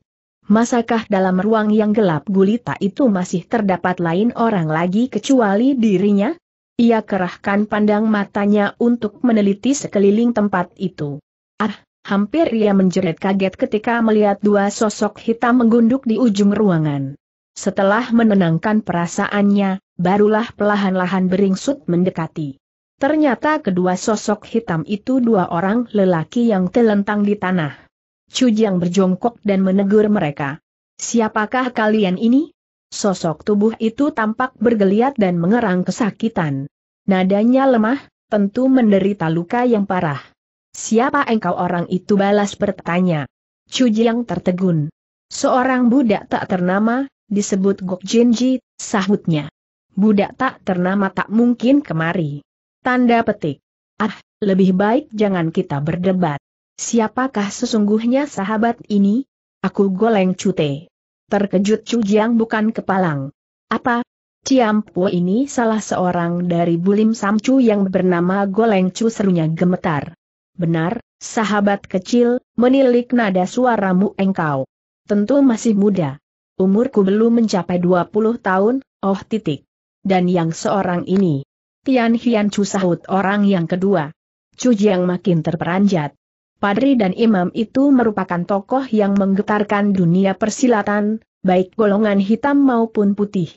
Masakah dalam ruang yang gelap gulita itu masih terdapat lain orang lagi kecuali dirinya? Ia kerahkan pandang matanya untuk meneliti sekeliling tempat itu. Ah, hampir ia menjerit kaget ketika melihat dua sosok hitam menggunduk di ujung ruangan. Setelah menenangkan perasaannya, barulah pelahan lahan beringsut mendekati. Ternyata kedua sosok hitam itu dua orang lelaki yang telentang di tanah. Jiang berjongkok dan menegur mereka. Siapakah kalian ini? Sosok tubuh itu tampak bergeliat dan mengerang kesakitan. Nadanya lemah, tentu menderita luka yang parah. Siapa engkau orang itu balas bertanya. Chu Jiang tertegun. Seorang budak tak ternama, disebut Gok Jinji, sahutnya. Budak tak ternama tak mungkin kemari. Tanda petik. Ah, lebih baik jangan kita berdebat. Siapakah sesungguhnya sahabat ini? Aku goleng cute. Terkejut Chu Jiang bukan kepalang. Apa? Ciampu ini salah seorang dari Bulim Samcu yang bernama Goleng Chu serunya gemetar. Benar, sahabat kecil, menilik nada suaramu engkau. Tentu masih muda. Umurku belum mencapai 20 tahun, oh titik. Dan yang seorang ini. Tian Hian Chu sahut orang yang kedua. Chu Jiang makin terperanjat. Padri dan imam itu merupakan tokoh yang menggetarkan dunia persilatan, baik golongan hitam maupun putih.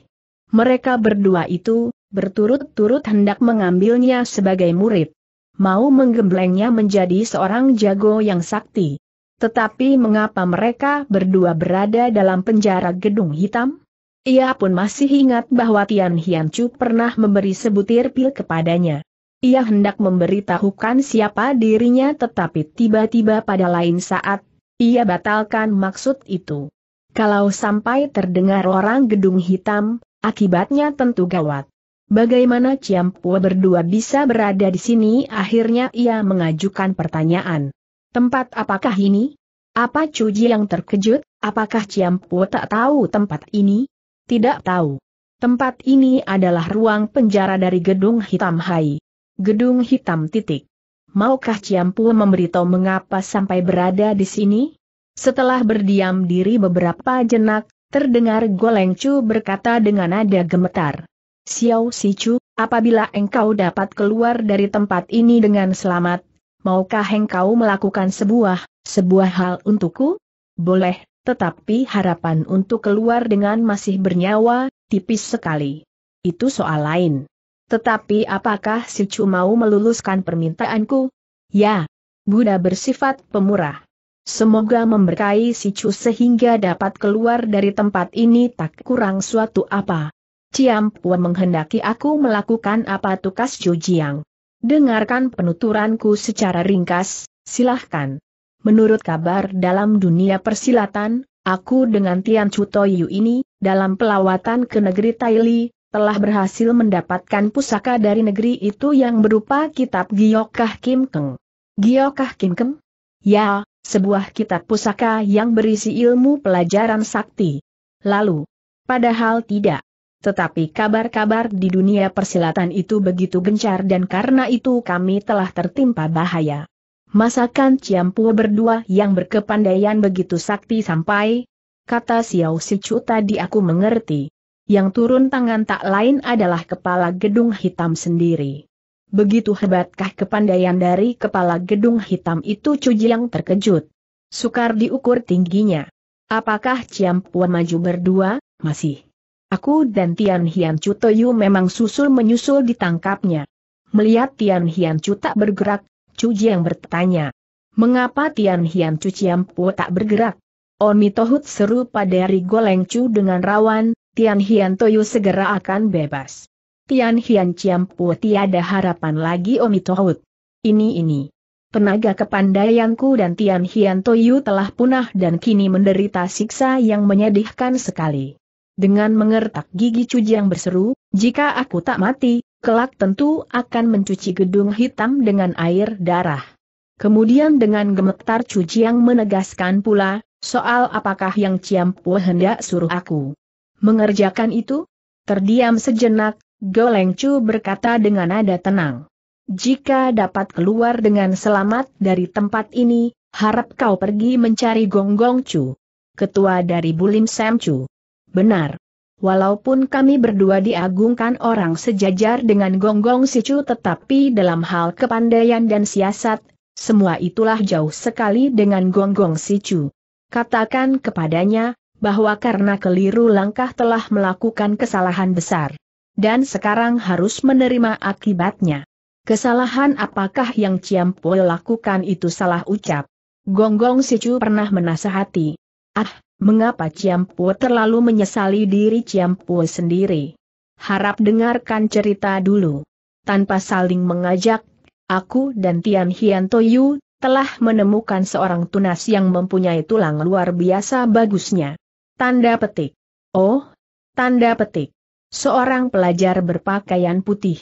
Mereka berdua itu, berturut-turut hendak mengambilnya sebagai murid. Mau menggemblengnya menjadi seorang jago yang sakti. Tetapi mengapa mereka berdua berada dalam penjara gedung hitam? Ia pun masih ingat bahwa Tian Hian Chu pernah memberi sebutir pil kepadanya. Ia hendak memberitahukan siapa dirinya tetapi tiba-tiba pada lain saat, ia batalkan maksud itu. Kalau sampai terdengar orang gedung hitam, akibatnya tentu gawat. Bagaimana Ciampua berdua bisa berada di sini? Akhirnya ia mengajukan pertanyaan. Tempat apakah ini? Apa Cuji yang terkejut, apakah Ciampua tak tahu tempat ini? Tidak tahu. Tempat ini adalah ruang penjara dari gedung hitam Hai. Gedung hitam titik. Maukah Ciampu memberitahu mengapa sampai berada di sini? Setelah berdiam diri beberapa jenak, terdengar Golengcu berkata dengan nada gemetar. Xiao Si Chu, apabila engkau dapat keluar dari tempat ini dengan selamat, maukah engkau melakukan sebuah, sebuah hal untukku? Boleh, tetapi harapan untuk keluar dengan masih bernyawa, tipis sekali. Itu soal lain. Tetapi apakah si Chu mau meluluskan permintaanku? Ya, Buddha bersifat pemurah. Semoga memberkahi si Chu sehingga dapat keluar dari tempat ini tak kurang suatu apa. Ciampua menghendaki aku melakukan apa tugas Chu Jiang. Dengarkan penuturanku secara ringkas, silahkan. Menurut kabar dalam dunia persilatan, aku dengan Tian Chu Toyu ini, dalam pelawatan ke negeri Taili, telah berhasil mendapatkan pusaka dari negeri itu yang berupa kitab Giokah Kim Keng. Giokah Kim Keng? Ya, sebuah kitab pusaka yang berisi ilmu pelajaran sakti. Lalu, padahal tidak. Tetapi kabar-kabar di dunia persilatan itu begitu gencar dan karena itu kami telah tertimpa bahaya. Masakan Ciampu berdua yang berkepandaian begitu sakti sampai, kata Xiao Sichu tadi aku mengerti yang turun tangan tak lain adalah kepala gedung hitam sendiri. Begitu hebatkah kepandaian dari kepala gedung hitam itu Cuji yang terkejut. Sukar diukur tingginya. Apakah Ciam maju berdua, masih? Aku dan Tian Hian Chu Toyu memang susul-menyusul ditangkapnya. Melihat Tian Hian Chu tak bergerak, Chu yang bertanya. Mengapa Tian Hian Chu Ciam tak bergerak? Oni Tohut seru pada Rigoleng Chu dengan rawan, Tian Hian Toyu segera akan bebas. Tian Hian Ciampu tiada harapan lagi Omi Tohut. Ini ini. Tenaga kepandaianku dan Tian Hian Toyu telah punah dan kini menderita siksa yang menyedihkan sekali. Dengan mengertak gigi cujiang yang berseru, jika aku tak mati, kelak tentu akan mencuci gedung hitam dengan air darah. Kemudian dengan gemetar cujiang yang menegaskan pula, soal apakah yang Ciampu hendak suruh aku. Mengerjakan itu? Terdiam sejenak, Goleng Chu berkata dengan nada tenang. Jika dapat keluar dengan selamat dari tempat ini, harap kau pergi mencari Gonggongcu, Chu. Ketua dari Bulim Sam Chu. Benar. Walaupun kami berdua diagungkan orang sejajar dengan Gonggong Si Chu tetapi dalam hal kepandaian dan siasat, semua itulah jauh sekali dengan Gonggong Si Chu. Katakan kepadanya, bahwa karena keliru langkah telah melakukan kesalahan besar. Dan sekarang harus menerima akibatnya. Kesalahan apakah yang Ciampo lakukan itu salah ucap? Gonggong Sicu pernah menasehati. Ah, mengapa Ciampo terlalu menyesali diri Ciampo sendiri? Harap dengarkan cerita dulu. Tanpa saling mengajak, aku dan Tian Hian Toyu telah menemukan seorang tunas yang mempunyai tulang luar biasa bagusnya. Tanda petik. Oh, tanda petik. Seorang pelajar berpakaian putih.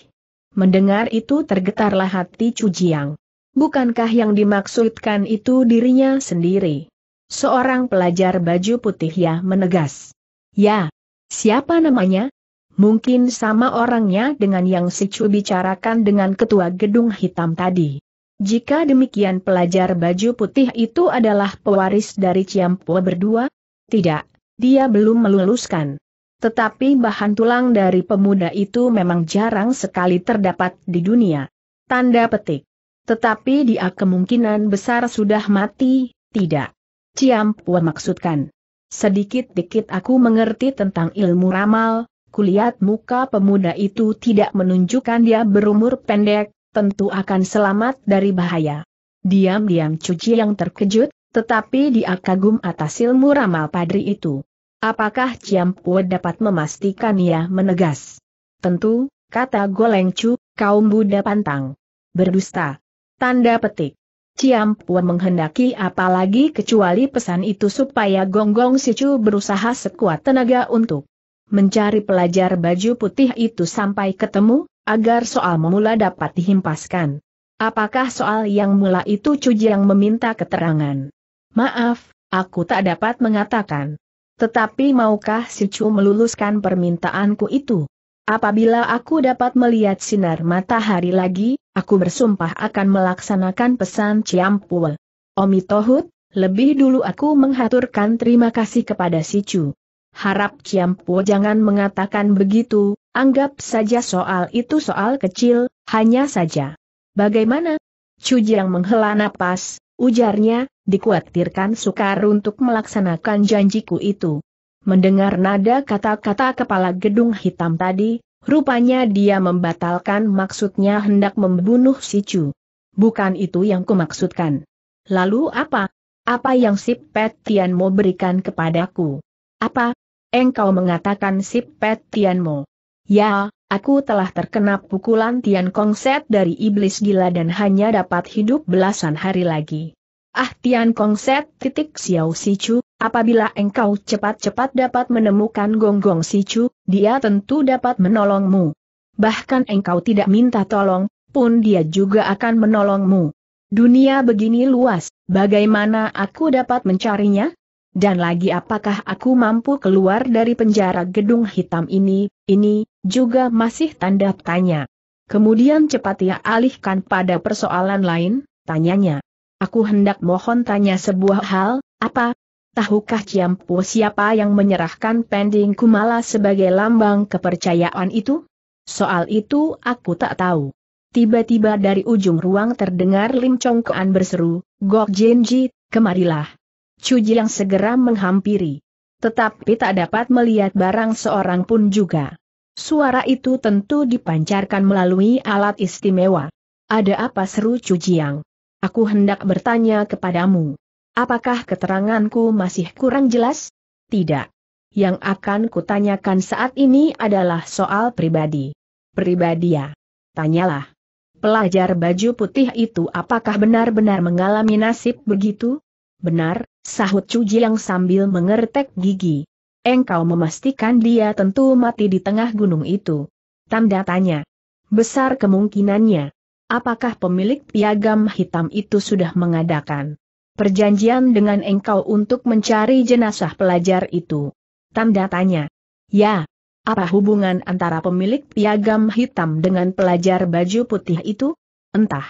Mendengar itu tergetarlah hati Cujiang. Bukankah yang dimaksudkan itu dirinya sendiri? Seorang pelajar baju putih ya menegas. Ya, siapa namanya? Mungkin sama orangnya dengan yang si Cu bicarakan dengan ketua gedung hitam tadi. Jika demikian pelajar baju putih itu adalah pewaris dari Ciampo berdua? Tidak, dia belum meluluskan. Tetapi bahan tulang dari pemuda itu memang jarang sekali terdapat di dunia. Tanda petik. Tetapi dia kemungkinan besar sudah mati, tidak. Ciampua maksudkan. Sedikit-dikit aku mengerti tentang ilmu ramal, kulihat muka pemuda itu tidak menunjukkan dia berumur pendek, tentu akan selamat dari bahaya. Diam-diam cuci yang terkejut, tetapi dia kagum atas ilmu ramal padri itu. Apakah Ciam dapat memastikan ia menegas? Tentu, kata Goleng kaum Buddha pantang. Berdusta. Tanda petik. Ciam menghendaki apalagi kecuali pesan itu supaya Gonggong Sicu berusaha sekuat tenaga untuk mencari pelajar baju putih itu sampai ketemu, agar soal memula dapat dihimpaskan. Apakah soal yang mula itu Cuji yang meminta keterangan? Maaf, aku tak dapat mengatakan. Tetapi maukah si Chu meluluskan permintaanku itu? Apabila aku dapat melihat sinar matahari lagi, aku bersumpah akan melaksanakan pesan Ciampul. Omi Tohut, lebih dulu aku menghaturkan terima kasih kepada si Chu. Harap Ciampu jangan mengatakan begitu, anggap saja soal itu soal kecil, hanya saja. Bagaimana? Chu Jiang menghela napas, Ujarnya, dikuatirkan sukar untuk melaksanakan janjiku itu. Mendengar nada kata-kata kepala gedung hitam tadi, rupanya dia membatalkan maksudnya hendak membunuh si Chu. Bukan itu yang kumaksudkan. Lalu apa? Apa yang si Pet mau berikan kepadaku? Apa? Engkau mengatakan si Pet mau. Ya, Aku telah terkena pukulan Tian Kong Set dari iblis gila dan hanya dapat hidup belasan hari lagi. Ah Tian Kong Set titik Xiao Si Chu, apabila engkau cepat-cepat dapat menemukan Gong Gong Si Chu, dia tentu dapat menolongmu. Bahkan engkau tidak minta tolong, pun dia juga akan menolongmu. Dunia begini luas, bagaimana aku dapat mencarinya? Dan lagi apakah aku mampu keluar dari penjara gedung hitam ini, ini, juga masih tanda tanya. Kemudian cepat ia alihkan pada persoalan lain, tanyanya. Aku hendak mohon tanya sebuah hal, apa? Tahukah Ciampu siapa yang menyerahkan pending Kumala sebagai lambang kepercayaan itu? Soal itu aku tak tahu. Tiba-tiba dari ujung ruang terdengar Lim Chongkoan berseru, Gok Jinji, kemarilah. Cuji yang segera menghampiri. Tetapi tak dapat melihat barang seorang pun juga. Suara itu tentu dipancarkan melalui alat istimewa. Ada apa seru Cujiang? Aku hendak bertanya kepadamu. Apakah keteranganku masih kurang jelas? Tidak. Yang akan kutanyakan saat ini adalah soal pribadi. Pribadi ya. Tanyalah. Pelajar baju putih itu apakah benar-benar mengalami nasib begitu? Benar, sahut Cujiang sambil mengertek gigi engkau memastikan dia tentu mati di tengah gunung itu. Tanda tanya. Besar kemungkinannya. Apakah pemilik piagam hitam itu sudah mengadakan perjanjian dengan engkau untuk mencari jenazah pelajar itu? Tanda tanya. Ya. Apa hubungan antara pemilik piagam hitam dengan pelajar baju putih itu? Entah.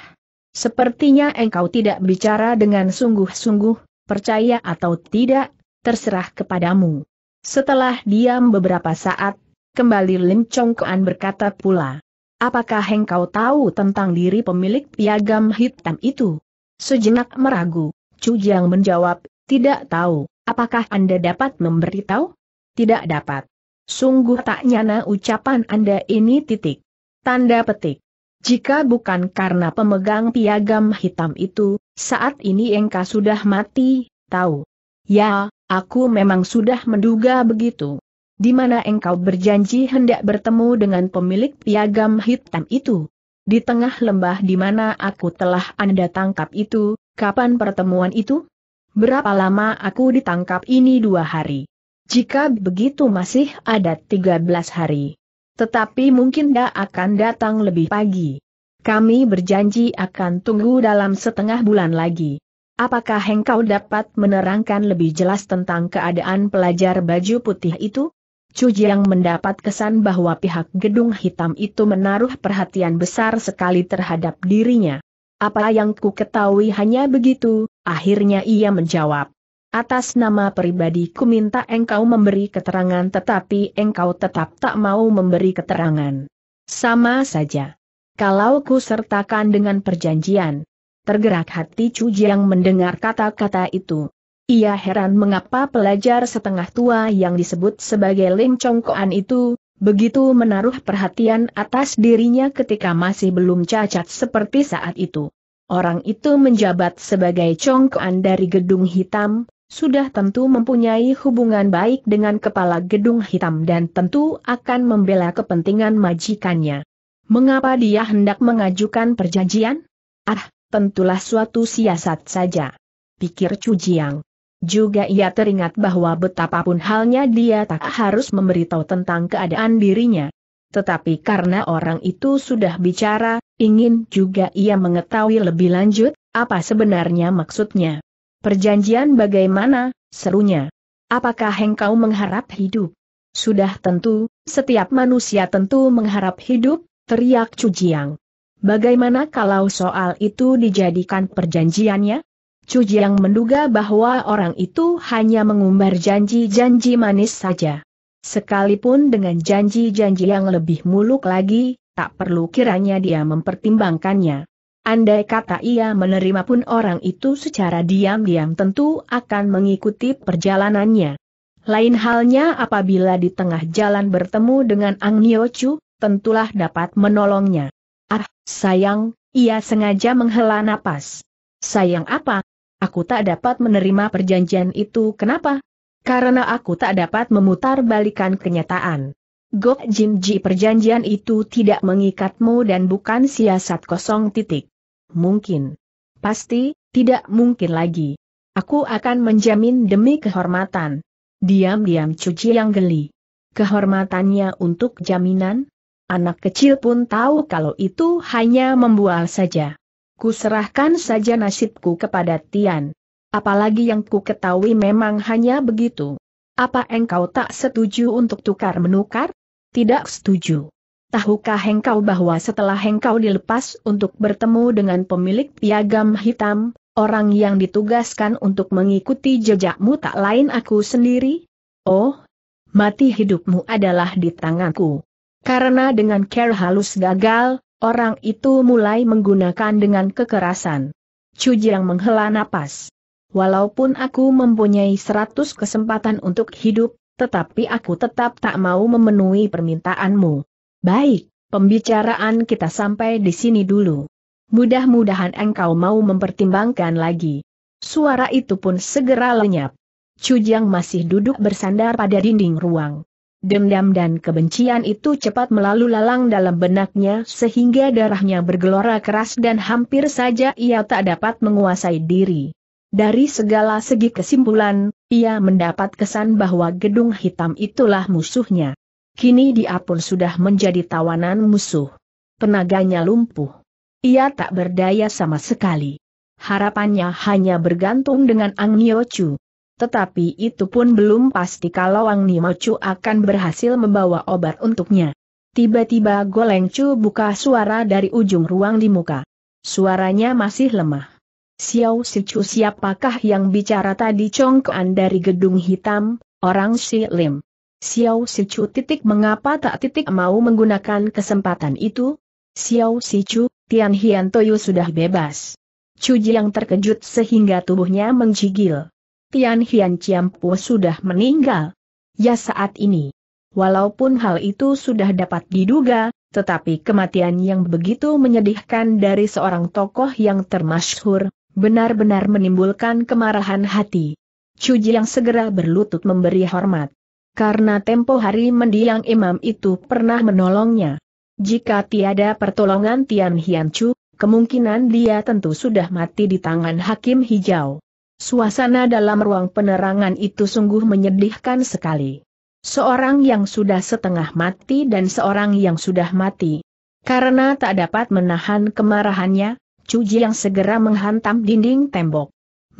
Sepertinya engkau tidak bicara dengan sungguh-sungguh, percaya atau tidak, terserah kepadamu. Setelah diam beberapa saat, kembali Lim Chong Kuan berkata pula. Apakah engkau tahu tentang diri pemilik piagam hitam itu? Sejenak meragu, Chu Jiang menjawab, tidak tahu, apakah Anda dapat memberitahu? Tidak dapat. Sungguh tak nyana ucapan Anda ini titik. Tanda petik. Jika bukan karena pemegang piagam hitam itu, saat ini engkau sudah mati, tahu. Ya, aku memang sudah menduga begitu. Di mana engkau berjanji hendak bertemu dengan pemilik piagam hitam itu? Di tengah lembah di mana aku telah Anda tangkap itu, kapan pertemuan itu? Berapa lama aku ditangkap ini dua hari? Jika begitu masih ada tiga belas hari. Tetapi mungkin dia akan datang lebih pagi. Kami berjanji akan tunggu dalam setengah bulan lagi. Apakah engkau dapat menerangkan lebih jelas tentang keadaan pelajar baju putih itu? Jiang mendapat kesan bahwa pihak gedung hitam itu menaruh perhatian besar sekali terhadap dirinya. Apa yang ku ketahui hanya begitu, akhirnya ia menjawab. Atas nama pribadi ku minta engkau memberi keterangan tetapi engkau tetap tak mau memberi keterangan. Sama saja. Kalau ku sertakan dengan perjanjian, tergerak hati Chu Jiang mendengar kata-kata itu. Ia heran mengapa pelajar setengah tua yang disebut sebagai Lim Koan itu, begitu menaruh perhatian atas dirinya ketika masih belum cacat seperti saat itu. Orang itu menjabat sebagai Chong Koan dari Gedung Hitam, sudah tentu mempunyai hubungan baik dengan kepala Gedung Hitam dan tentu akan membela kepentingan majikannya. Mengapa dia hendak mengajukan perjanjian? Ah, tentulah suatu siasat saja. Pikir Chu Jiang. Juga ia teringat bahwa betapapun halnya dia tak harus memberitahu tentang keadaan dirinya. Tetapi karena orang itu sudah bicara, ingin juga ia mengetahui lebih lanjut, apa sebenarnya maksudnya. Perjanjian bagaimana, serunya. Apakah engkau mengharap hidup? Sudah tentu, setiap manusia tentu mengharap hidup, teriak Cujiang. Bagaimana kalau soal itu dijadikan perjanjiannya? Chu yang menduga bahwa orang itu hanya mengumbar janji-janji manis saja. Sekalipun dengan janji-janji yang lebih muluk lagi, tak perlu kiranya dia mempertimbangkannya. Andai kata ia menerima pun orang itu secara diam-diam tentu akan mengikuti perjalanannya. Lain halnya apabila di tengah jalan bertemu dengan Ang Nio Chu, tentulah dapat menolongnya. Ah, sayang, ia sengaja menghela napas. Sayang apa? Aku tak dapat menerima perjanjian itu kenapa? Karena aku tak dapat memutar balikan kenyataan. Gok Jin Ji perjanjian itu tidak mengikatmu dan bukan siasat kosong titik. Mungkin. Pasti, tidak mungkin lagi. Aku akan menjamin demi kehormatan. Diam-diam cuci yang geli. Kehormatannya untuk jaminan? Anak kecil pun tahu kalau itu hanya membual saja. Kuserahkan saja nasibku kepada Tian. Apalagi yang ku ketahui memang hanya begitu. Apa engkau tak setuju untuk tukar-menukar? Tidak setuju. Tahukah engkau bahwa setelah engkau dilepas untuk bertemu dengan pemilik piagam hitam, orang yang ditugaskan untuk mengikuti jejakmu tak lain aku sendiri? Oh, mati hidupmu adalah di tanganku. Karena dengan care halus gagal, orang itu mulai menggunakan dengan kekerasan. Jiang menghela napas. Walaupun aku mempunyai seratus kesempatan untuk hidup, tetapi aku tetap tak mau memenuhi permintaanmu. Baik, pembicaraan kita sampai di sini dulu. Mudah-mudahan engkau mau mempertimbangkan lagi. Suara itu pun segera lenyap. Jiang masih duduk bersandar pada dinding ruang. Dendam dan kebencian itu cepat melalui lalang dalam benaknya sehingga darahnya bergelora keras dan hampir saja ia tak dapat menguasai diri. Dari segala segi kesimpulan, ia mendapat kesan bahwa gedung hitam itulah musuhnya. Kini dia pun sudah menjadi tawanan musuh. Tenaganya lumpuh. Ia tak berdaya sama sekali. Harapannya hanya bergantung dengan Ang Nyo Chu. Tetapi itu pun belum pasti kalau Wang Nimocu akan berhasil membawa obat untuknya. Tiba-tiba Goleng Chu buka suara dari ujung ruang di muka. Suaranya masih lemah. Xiao Sichu siapakah yang bicara tadi congkoan dari gedung hitam, orang Si Lim. Xiao Sichu titik mengapa tak titik mau menggunakan kesempatan itu? Xiao Sichu, Tian Hian Toyo sudah bebas. Cuji yang terkejut sehingga tubuhnya menggigil. Tian Hian Ciampu sudah meninggal. Ya saat ini. Walaupun hal itu sudah dapat diduga, tetapi kematian yang begitu menyedihkan dari seorang tokoh yang termasyhur, benar-benar menimbulkan kemarahan hati. Cuji yang segera berlutut memberi hormat. Karena tempo hari mendiang imam itu pernah menolongnya. Jika tiada pertolongan Tian Hian Chu, kemungkinan dia tentu sudah mati di tangan Hakim Hijau. Suasana dalam ruang penerangan itu sungguh menyedihkan sekali. Seorang yang sudah setengah mati dan seorang yang sudah mati. Karena tak dapat menahan kemarahannya, Cuji yang segera menghantam dinding tembok.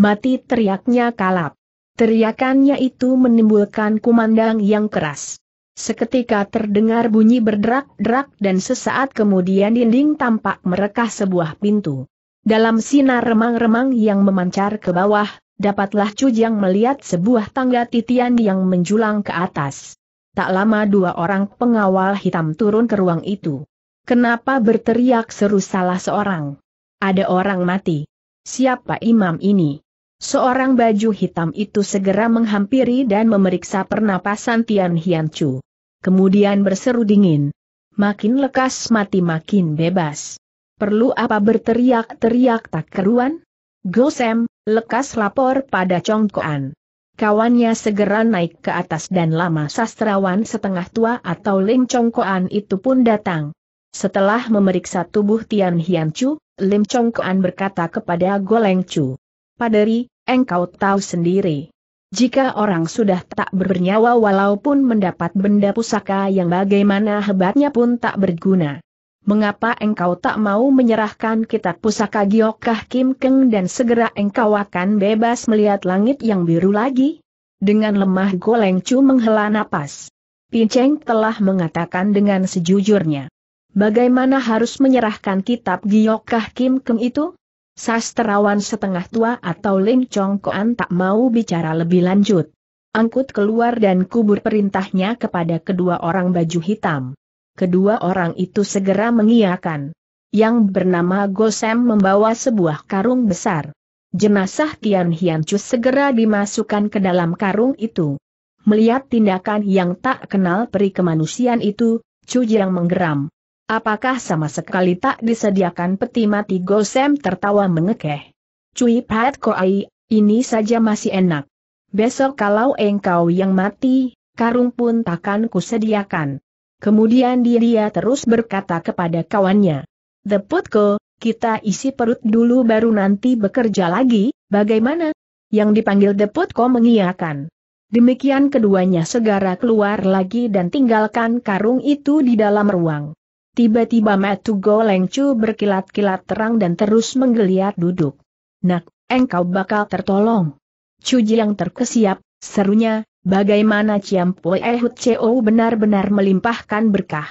Mati teriaknya kalap. Teriakannya itu menimbulkan kumandang yang keras. Seketika terdengar bunyi berderak-derak dan sesaat kemudian dinding tampak merekah sebuah pintu. Dalam sinar remang-remang yang memancar ke bawah, dapatlah Jiang melihat sebuah tangga titian yang menjulang ke atas. Tak lama dua orang pengawal hitam turun ke ruang itu. Kenapa berteriak seru salah seorang? Ada orang mati. Siapa imam ini? Seorang baju hitam itu segera menghampiri dan memeriksa pernapasan Tian Hian Chu. Kemudian berseru dingin. Makin lekas mati makin bebas perlu apa berteriak-teriak tak keruan? Gosem, lekas lapor pada congkoan. Kawannya segera naik ke atas dan lama sastrawan setengah tua atau Lim Congkoan itu pun datang. Setelah memeriksa tubuh Tian Hian Chu, Lim Congkoan berkata kepada Goleng Chu. Paderi, engkau tahu sendiri. Jika orang sudah tak bernyawa walaupun mendapat benda pusaka yang bagaimana hebatnya pun tak berguna mengapa engkau tak mau menyerahkan kitab pusaka Giokah Kim Keng dan segera engkau akan bebas melihat langit yang biru lagi? Dengan lemah Goleng Chu menghela napas. Pinceng telah mengatakan dengan sejujurnya. Bagaimana harus menyerahkan kitab Giokah Kim Keng itu? Sastrawan setengah tua atau Lim Chong Koan tak mau bicara lebih lanjut angkut keluar dan kubur perintahnya kepada kedua orang baju hitam kedua orang itu segera mengiakan. Yang bernama Gosem membawa sebuah karung besar. Jenazah Tian Chu segera dimasukkan ke dalam karung itu. Melihat tindakan yang tak kenal peri kemanusiaan itu, Chu Jiang menggeram. Apakah sama sekali tak disediakan peti mati Gosem tertawa mengekeh. Cui Pat Koai, ini saja masih enak. Besok kalau engkau yang mati, karung pun takkan kusediakan. Kemudian dia terus berkata kepada kawannya. The Putko, kita isi perut dulu baru nanti bekerja lagi, bagaimana? Yang dipanggil The Putko mengiyakan. Demikian keduanya segera keluar lagi dan tinggalkan karung itu di dalam ruang. Tiba-tiba Matu Golengcu berkilat-kilat terang dan terus menggeliat duduk. Nak, engkau bakal tertolong. Cuji yang terkesiap, serunya, Bagaimana Ciam Poe Hut Co benar-benar melimpahkan berkah.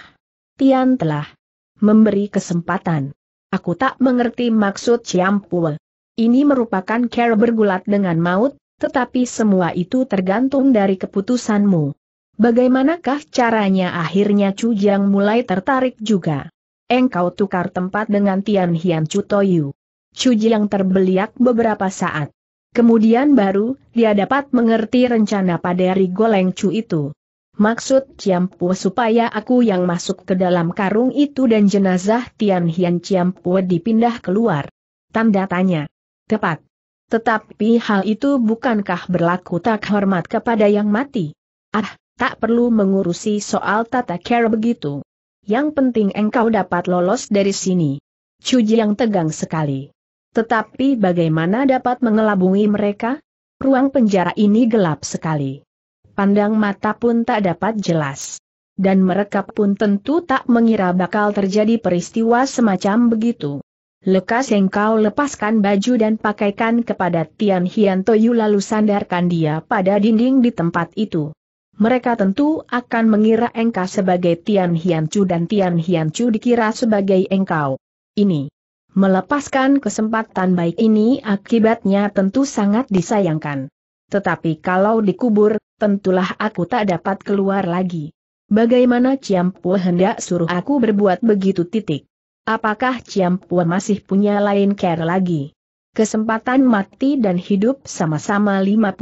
Tian telah memberi kesempatan. Aku tak mengerti maksud Ciam Ini merupakan cara bergulat dengan maut, tetapi semua itu tergantung dari keputusanmu. Bagaimanakah caranya akhirnya Jiang mulai tertarik juga? Engkau tukar tempat dengan Tian Hian Chu Jiang terbeliak beberapa saat. Kemudian baru, dia dapat mengerti rencana paderi Goleng Chu itu. Maksud Ciampu supaya aku yang masuk ke dalam karung itu dan jenazah Tian Hian Ciampu dipindah keluar. Tanda tanya. Tepat. Tetapi hal itu bukankah berlaku tak hormat kepada yang mati? Ah, tak perlu mengurusi soal tata care begitu. Yang penting engkau dapat lolos dari sini. Cuji yang tegang sekali. Tetapi bagaimana dapat mengelabungi mereka? Ruang penjara ini gelap sekali. Pandang mata pun tak dapat jelas. Dan mereka pun tentu tak mengira bakal terjadi peristiwa semacam begitu. Lekas engkau lepaskan baju dan pakaikan kepada Tian Hian Toyu lalu sandarkan dia pada dinding di tempat itu. Mereka tentu akan mengira engkau sebagai Tian Hian Chu dan Tian Hian Chu dikira sebagai engkau. Ini Melepaskan kesempatan baik ini akibatnya tentu sangat disayangkan. Tetapi kalau dikubur, tentulah aku tak dapat keluar lagi. Bagaimana Ciampua hendak suruh aku berbuat begitu titik? Apakah Ciampua masih punya lain care lagi? Kesempatan mati dan hidup sama-sama 50%.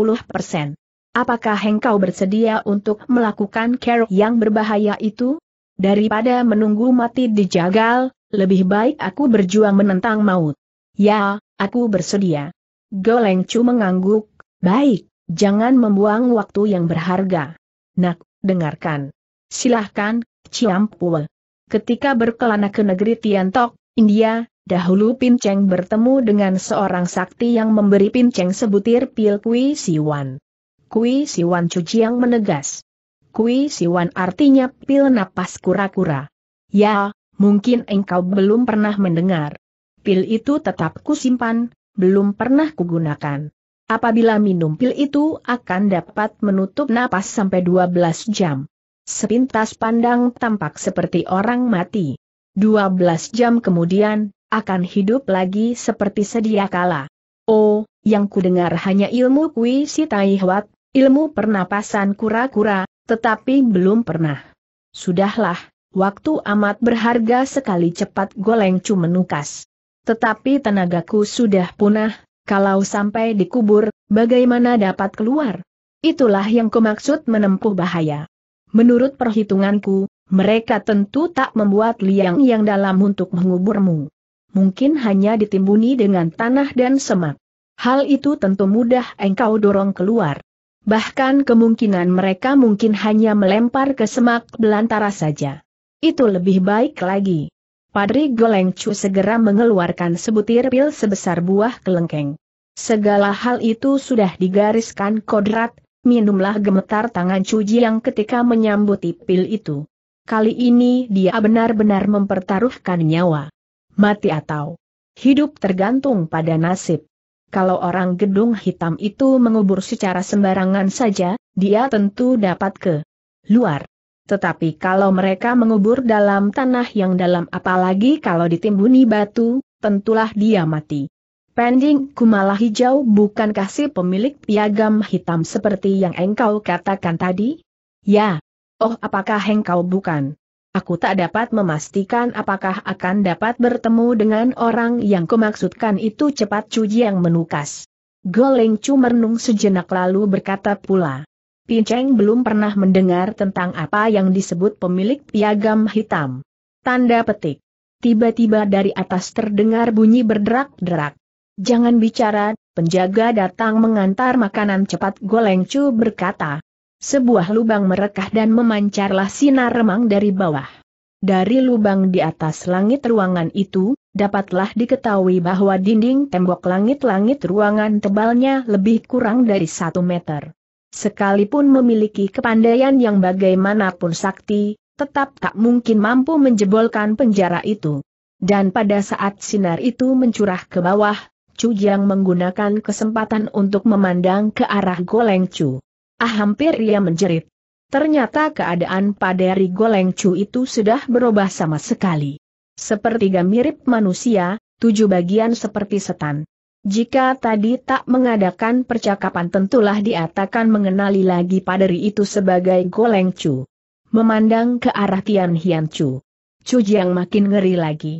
Apakah engkau bersedia untuk melakukan care yang berbahaya itu? Daripada menunggu mati dijagal lebih baik aku berjuang menentang maut. Ya, aku bersedia. Golengcu mengangguk, baik, jangan membuang waktu yang berharga. Nak, dengarkan. Silahkan, Ciampul. Ketika berkelana ke negeri Tiantok, India, dahulu Pinceng bertemu dengan seorang sakti yang memberi Pinceng sebutir pil Kui Siwan. Kui Siwan Jiang menegas. Kui Siwan artinya pil napas kura-kura. Ya, mungkin engkau belum pernah mendengar. Pil itu tetap kusimpan, belum pernah kugunakan. Apabila minum pil itu akan dapat menutup napas sampai 12 jam. Sepintas pandang tampak seperti orang mati. 12 jam kemudian, akan hidup lagi seperti sedia kala. Oh, yang kudengar hanya ilmu kui si taihwat, ilmu pernapasan kura-kura, tetapi belum pernah. Sudahlah, Waktu amat berharga sekali cepat goleng menukas. Tetapi tenagaku sudah punah, kalau sampai dikubur, bagaimana dapat keluar? Itulah yang kumaksud menempuh bahaya. Menurut perhitunganku, mereka tentu tak membuat liang yang dalam untuk menguburmu. Mungkin hanya ditimbuni dengan tanah dan semak. Hal itu tentu mudah engkau dorong keluar. Bahkan kemungkinan mereka mungkin hanya melempar ke semak belantara saja. Itu lebih baik lagi. Padri Goleng Chu segera mengeluarkan sebutir pil sebesar buah kelengkeng. Segala hal itu sudah digariskan kodrat, minumlah gemetar tangan Cuji yang ketika menyambuti pil itu. Kali ini dia benar-benar mempertaruhkan nyawa. Mati atau hidup tergantung pada nasib. Kalau orang gedung hitam itu mengubur secara sembarangan saja, dia tentu dapat ke luar. Tetapi kalau mereka mengubur dalam tanah yang dalam apalagi kalau ditimbuni batu, tentulah dia mati. Pending kumala hijau bukan kasih pemilik piagam hitam seperti yang engkau katakan tadi? Ya. Oh apakah engkau bukan? Aku tak dapat memastikan apakah akan dapat bertemu dengan orang yang kumaksudkan itu cepat cuji yang menukas. Goleng Cu merenung sejenak lalu berkata pula. Pinceng belum pernah mendengar tentang apa yang disebut pemilik piagam hitam. Tanda petik. Tiba-tiba dari atas terdengar bunyi berderak-derak. Jangan bicara, penjaga datang mengantar makanan cepat Goleng Cu berkata. Sebuah lubang merekah dan memancarlah sinar remang dari bawah. Dari lubang di atas langit ruangan itu, dapatlah diketahui bahwa dinding tembok langit-langit ruangan tebalnya lebih kurang dari satu meter. Sekalipun memiliki kepandaian yang bagaimanapun sakti, tetap tak mungkin mampu menjebolkan penjara itu. Dan pada saat sinar itu mencurah ke bawah, Chu Jiang menggunakan kesempatan untuk memandang ke arah Goleng Chu. Ah hampir ia menjerit. Ternyata keadaan pada Ri Goleng Chu itu sudah berubah sama sekali. Sepertiga mirip manusia, tujuh bagian seperti setan. Jika tadi tak mengadakan percakapan tentulah diatakan mengenali lagi paderi itu sebagai Goleng Chu. Memandang ke arah Tian Hian Chu. Chu Jiang makin ngeri lagi.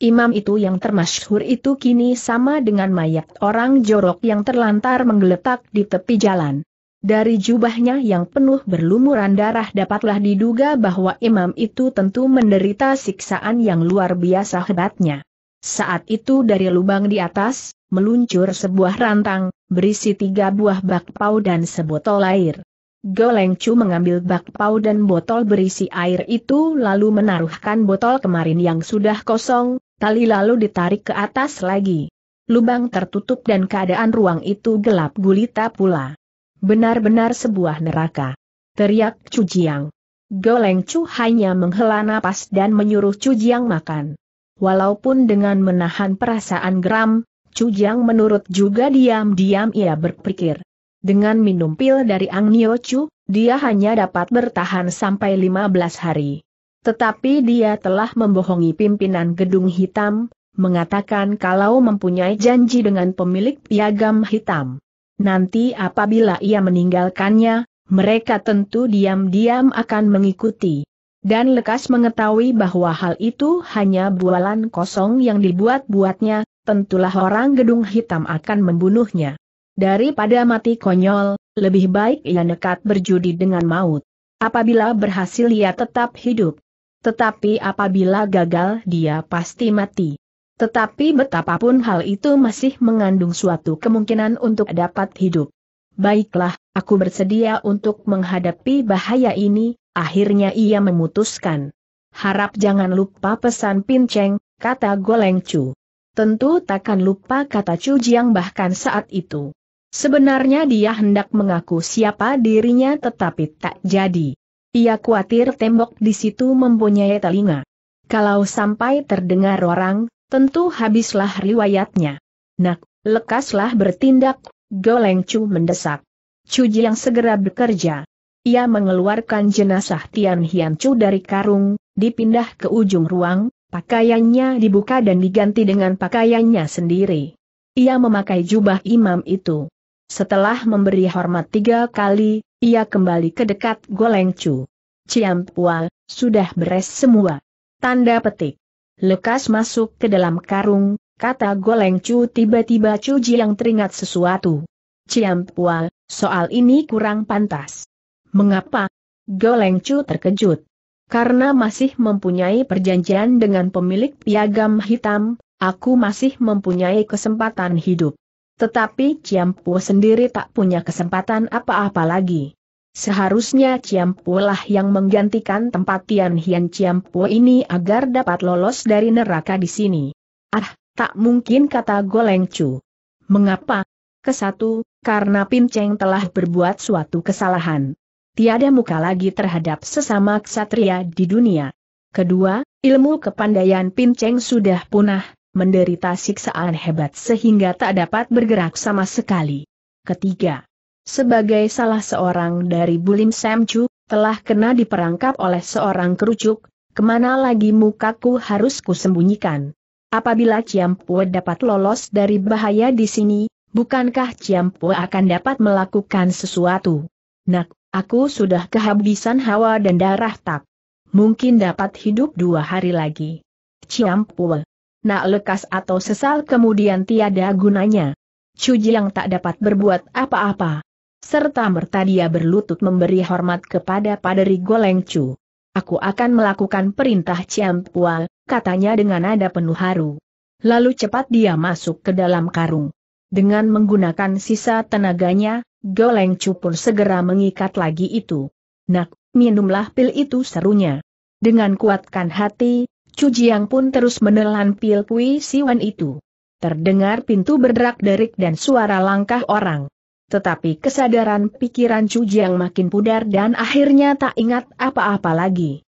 Imam itu yang termasyhur itu kini sama dengan mayat orang jorok yang terlantar menggeletak di tepi jalan. Dari jubahnya yang penuh berlumuran darah dapatlah diduga bahwa imam itu tentu menderita siksaan yang luar biasa hebatnya. Saat itu dari lubang di atas, meluncur sebuah rantang, berisi tiga buah bakpao dan sebotol air. Goleng Chu mengambil bakpao dan botol berisi air itu lalu menaruhkan botol kemarin yang sudah kosong, tali lalu ditarik ke atas lagi. Lubang tertutup dan keadaan ruang itu gelap gulita pula. Benar-benar sebuah neraka. Teriak Chu Jiang. Goleng Chu hanya menghela napas dan menyuruh Chu Jiang makan. Walaupun dengan menahan perasaan geram, Jiang menurut juga diam-diam ia berpikir. Dengan minum pil dari Ang Nio Chu, dia hanya dapat bertahan sampai 15 hari. Tetapi dia telah membohongi pimpinan gedung hitam, mengatakan kalau mempunyai janji dengan pemilik piagam hitam. Nanti apabila ia meninggalkannya, mereka tentu diam-diam akan mengikuti. Dan lekas mengetahui bahwa hal itu hanya bualan kosong yang dibuat-buatnya, tentulah orang gedung hitam akan membunuhnya. Daripada mati konyol, lebih baik ia nekat berjudi dengan maut. Apabila berhasil ia tetap hidup. Tetapi apabila gagal dia pasti mati. Tetapi betapapun hal itu masih mengandung suatu kemungkinan untuk dapat hidup. Baiklah, aku bersedia untuk menghadapi bahaya ini, Akhirnya ia memutuskan. Harap jangan lupa pesan pinceng, kata Goleng Chu. Tentu takkan lupa kata Chu Jiang bahkan saat itu. Sebenarnya dia hendak mengaku siapa dirinya tetapi tak jadi. Ia khawatir tembok di situ mempunyai telinga. Kalau sampai terdengar orang, tentu habislah riwayatnya. Nak, lekaslah bertindak, Goleng Chu mendesak. Chu Jiang segera bekerja. Ia mengeluarkan jenazah Tian Hian Chu dari karung, dipindah ke ujung ruang, pakaiannya dibuka dan diganti dengan pakaiannya sendiri. Ia memakai jubah imam itu. Setelah memberi hormat tiga kali, ia kembali ke dekat Goleng Chu. Ciam Pual, sudah beres semua. Tanda petik. Lekas masuk ke dalam karung, kata Goleng Chu tiba-tiba Chu Jiang teringat sesuatu. Ciam Pual, soal ini kurang pantas. Mengapa? Goleng Chu terkejut. Karena masih mempunyai perjanjian dengan pemilik piagam hitam, aku masih mempunyai kesempatan hidup. Tetapi Ciampu sendiri tak punya kesempatan apa-apa lagi. Seharusnya Ciampu lah yang menggantikan tempat Tian Hian Ciampu ini agar dapat lolos dari neraka di sini. Ah, tak mungkin kata Goleng Chu. Mengapa? Kesatu, karena Pin Cheng telah berbuat suatu kesalahan tiada muka lagi terhadap sesama ksatria di dunia. Kedua, ilmu kepandaian Pinceng sudah punah, menderita siksaan hebat sehingga tak dapat bergerak sama sekali. Ketiga, sebagai salah seorang dari Bulim Samcu, telah kena diperangkap oleh seorang kerucuk, kemana lagi mukaku harus kusembunyikan. Apabila Ciampu dapat lolos dari bahaya di sini, bukankah Ciampu akan dapat melakukan sesuatu? Nak, Aku sudah kehabisan hawa dan darah tak. Mungkin dapat hidup dua hari lagi. Ciampul. Nak lekas atau sesal kemudian tiada gunanya. Cuji yang tak dapat berbuat apa-apa. Serta merta dia berlutut memberi hormat kepada Paderi goleng Chu. Aku akan melakukan perintah Pua, katanya dengan nada penuh haru. Lalu cepat dia masuk ke dalam karung. Dengan menggunakan sisa tenaganya, Goleng Chu pun segera mengikat lagi itu. Nak, minumlah pil itu serunya. Dengan kuatkan hati, Cu Jiang pun terus menelan pil Kui Siwan itu. Terdengar pintu berderak-derik dan suara langkah orang. Tetapi kesadaran pikiran Cu Jiang makin pudar dan akhirnya tak ingat apa-apa lagi.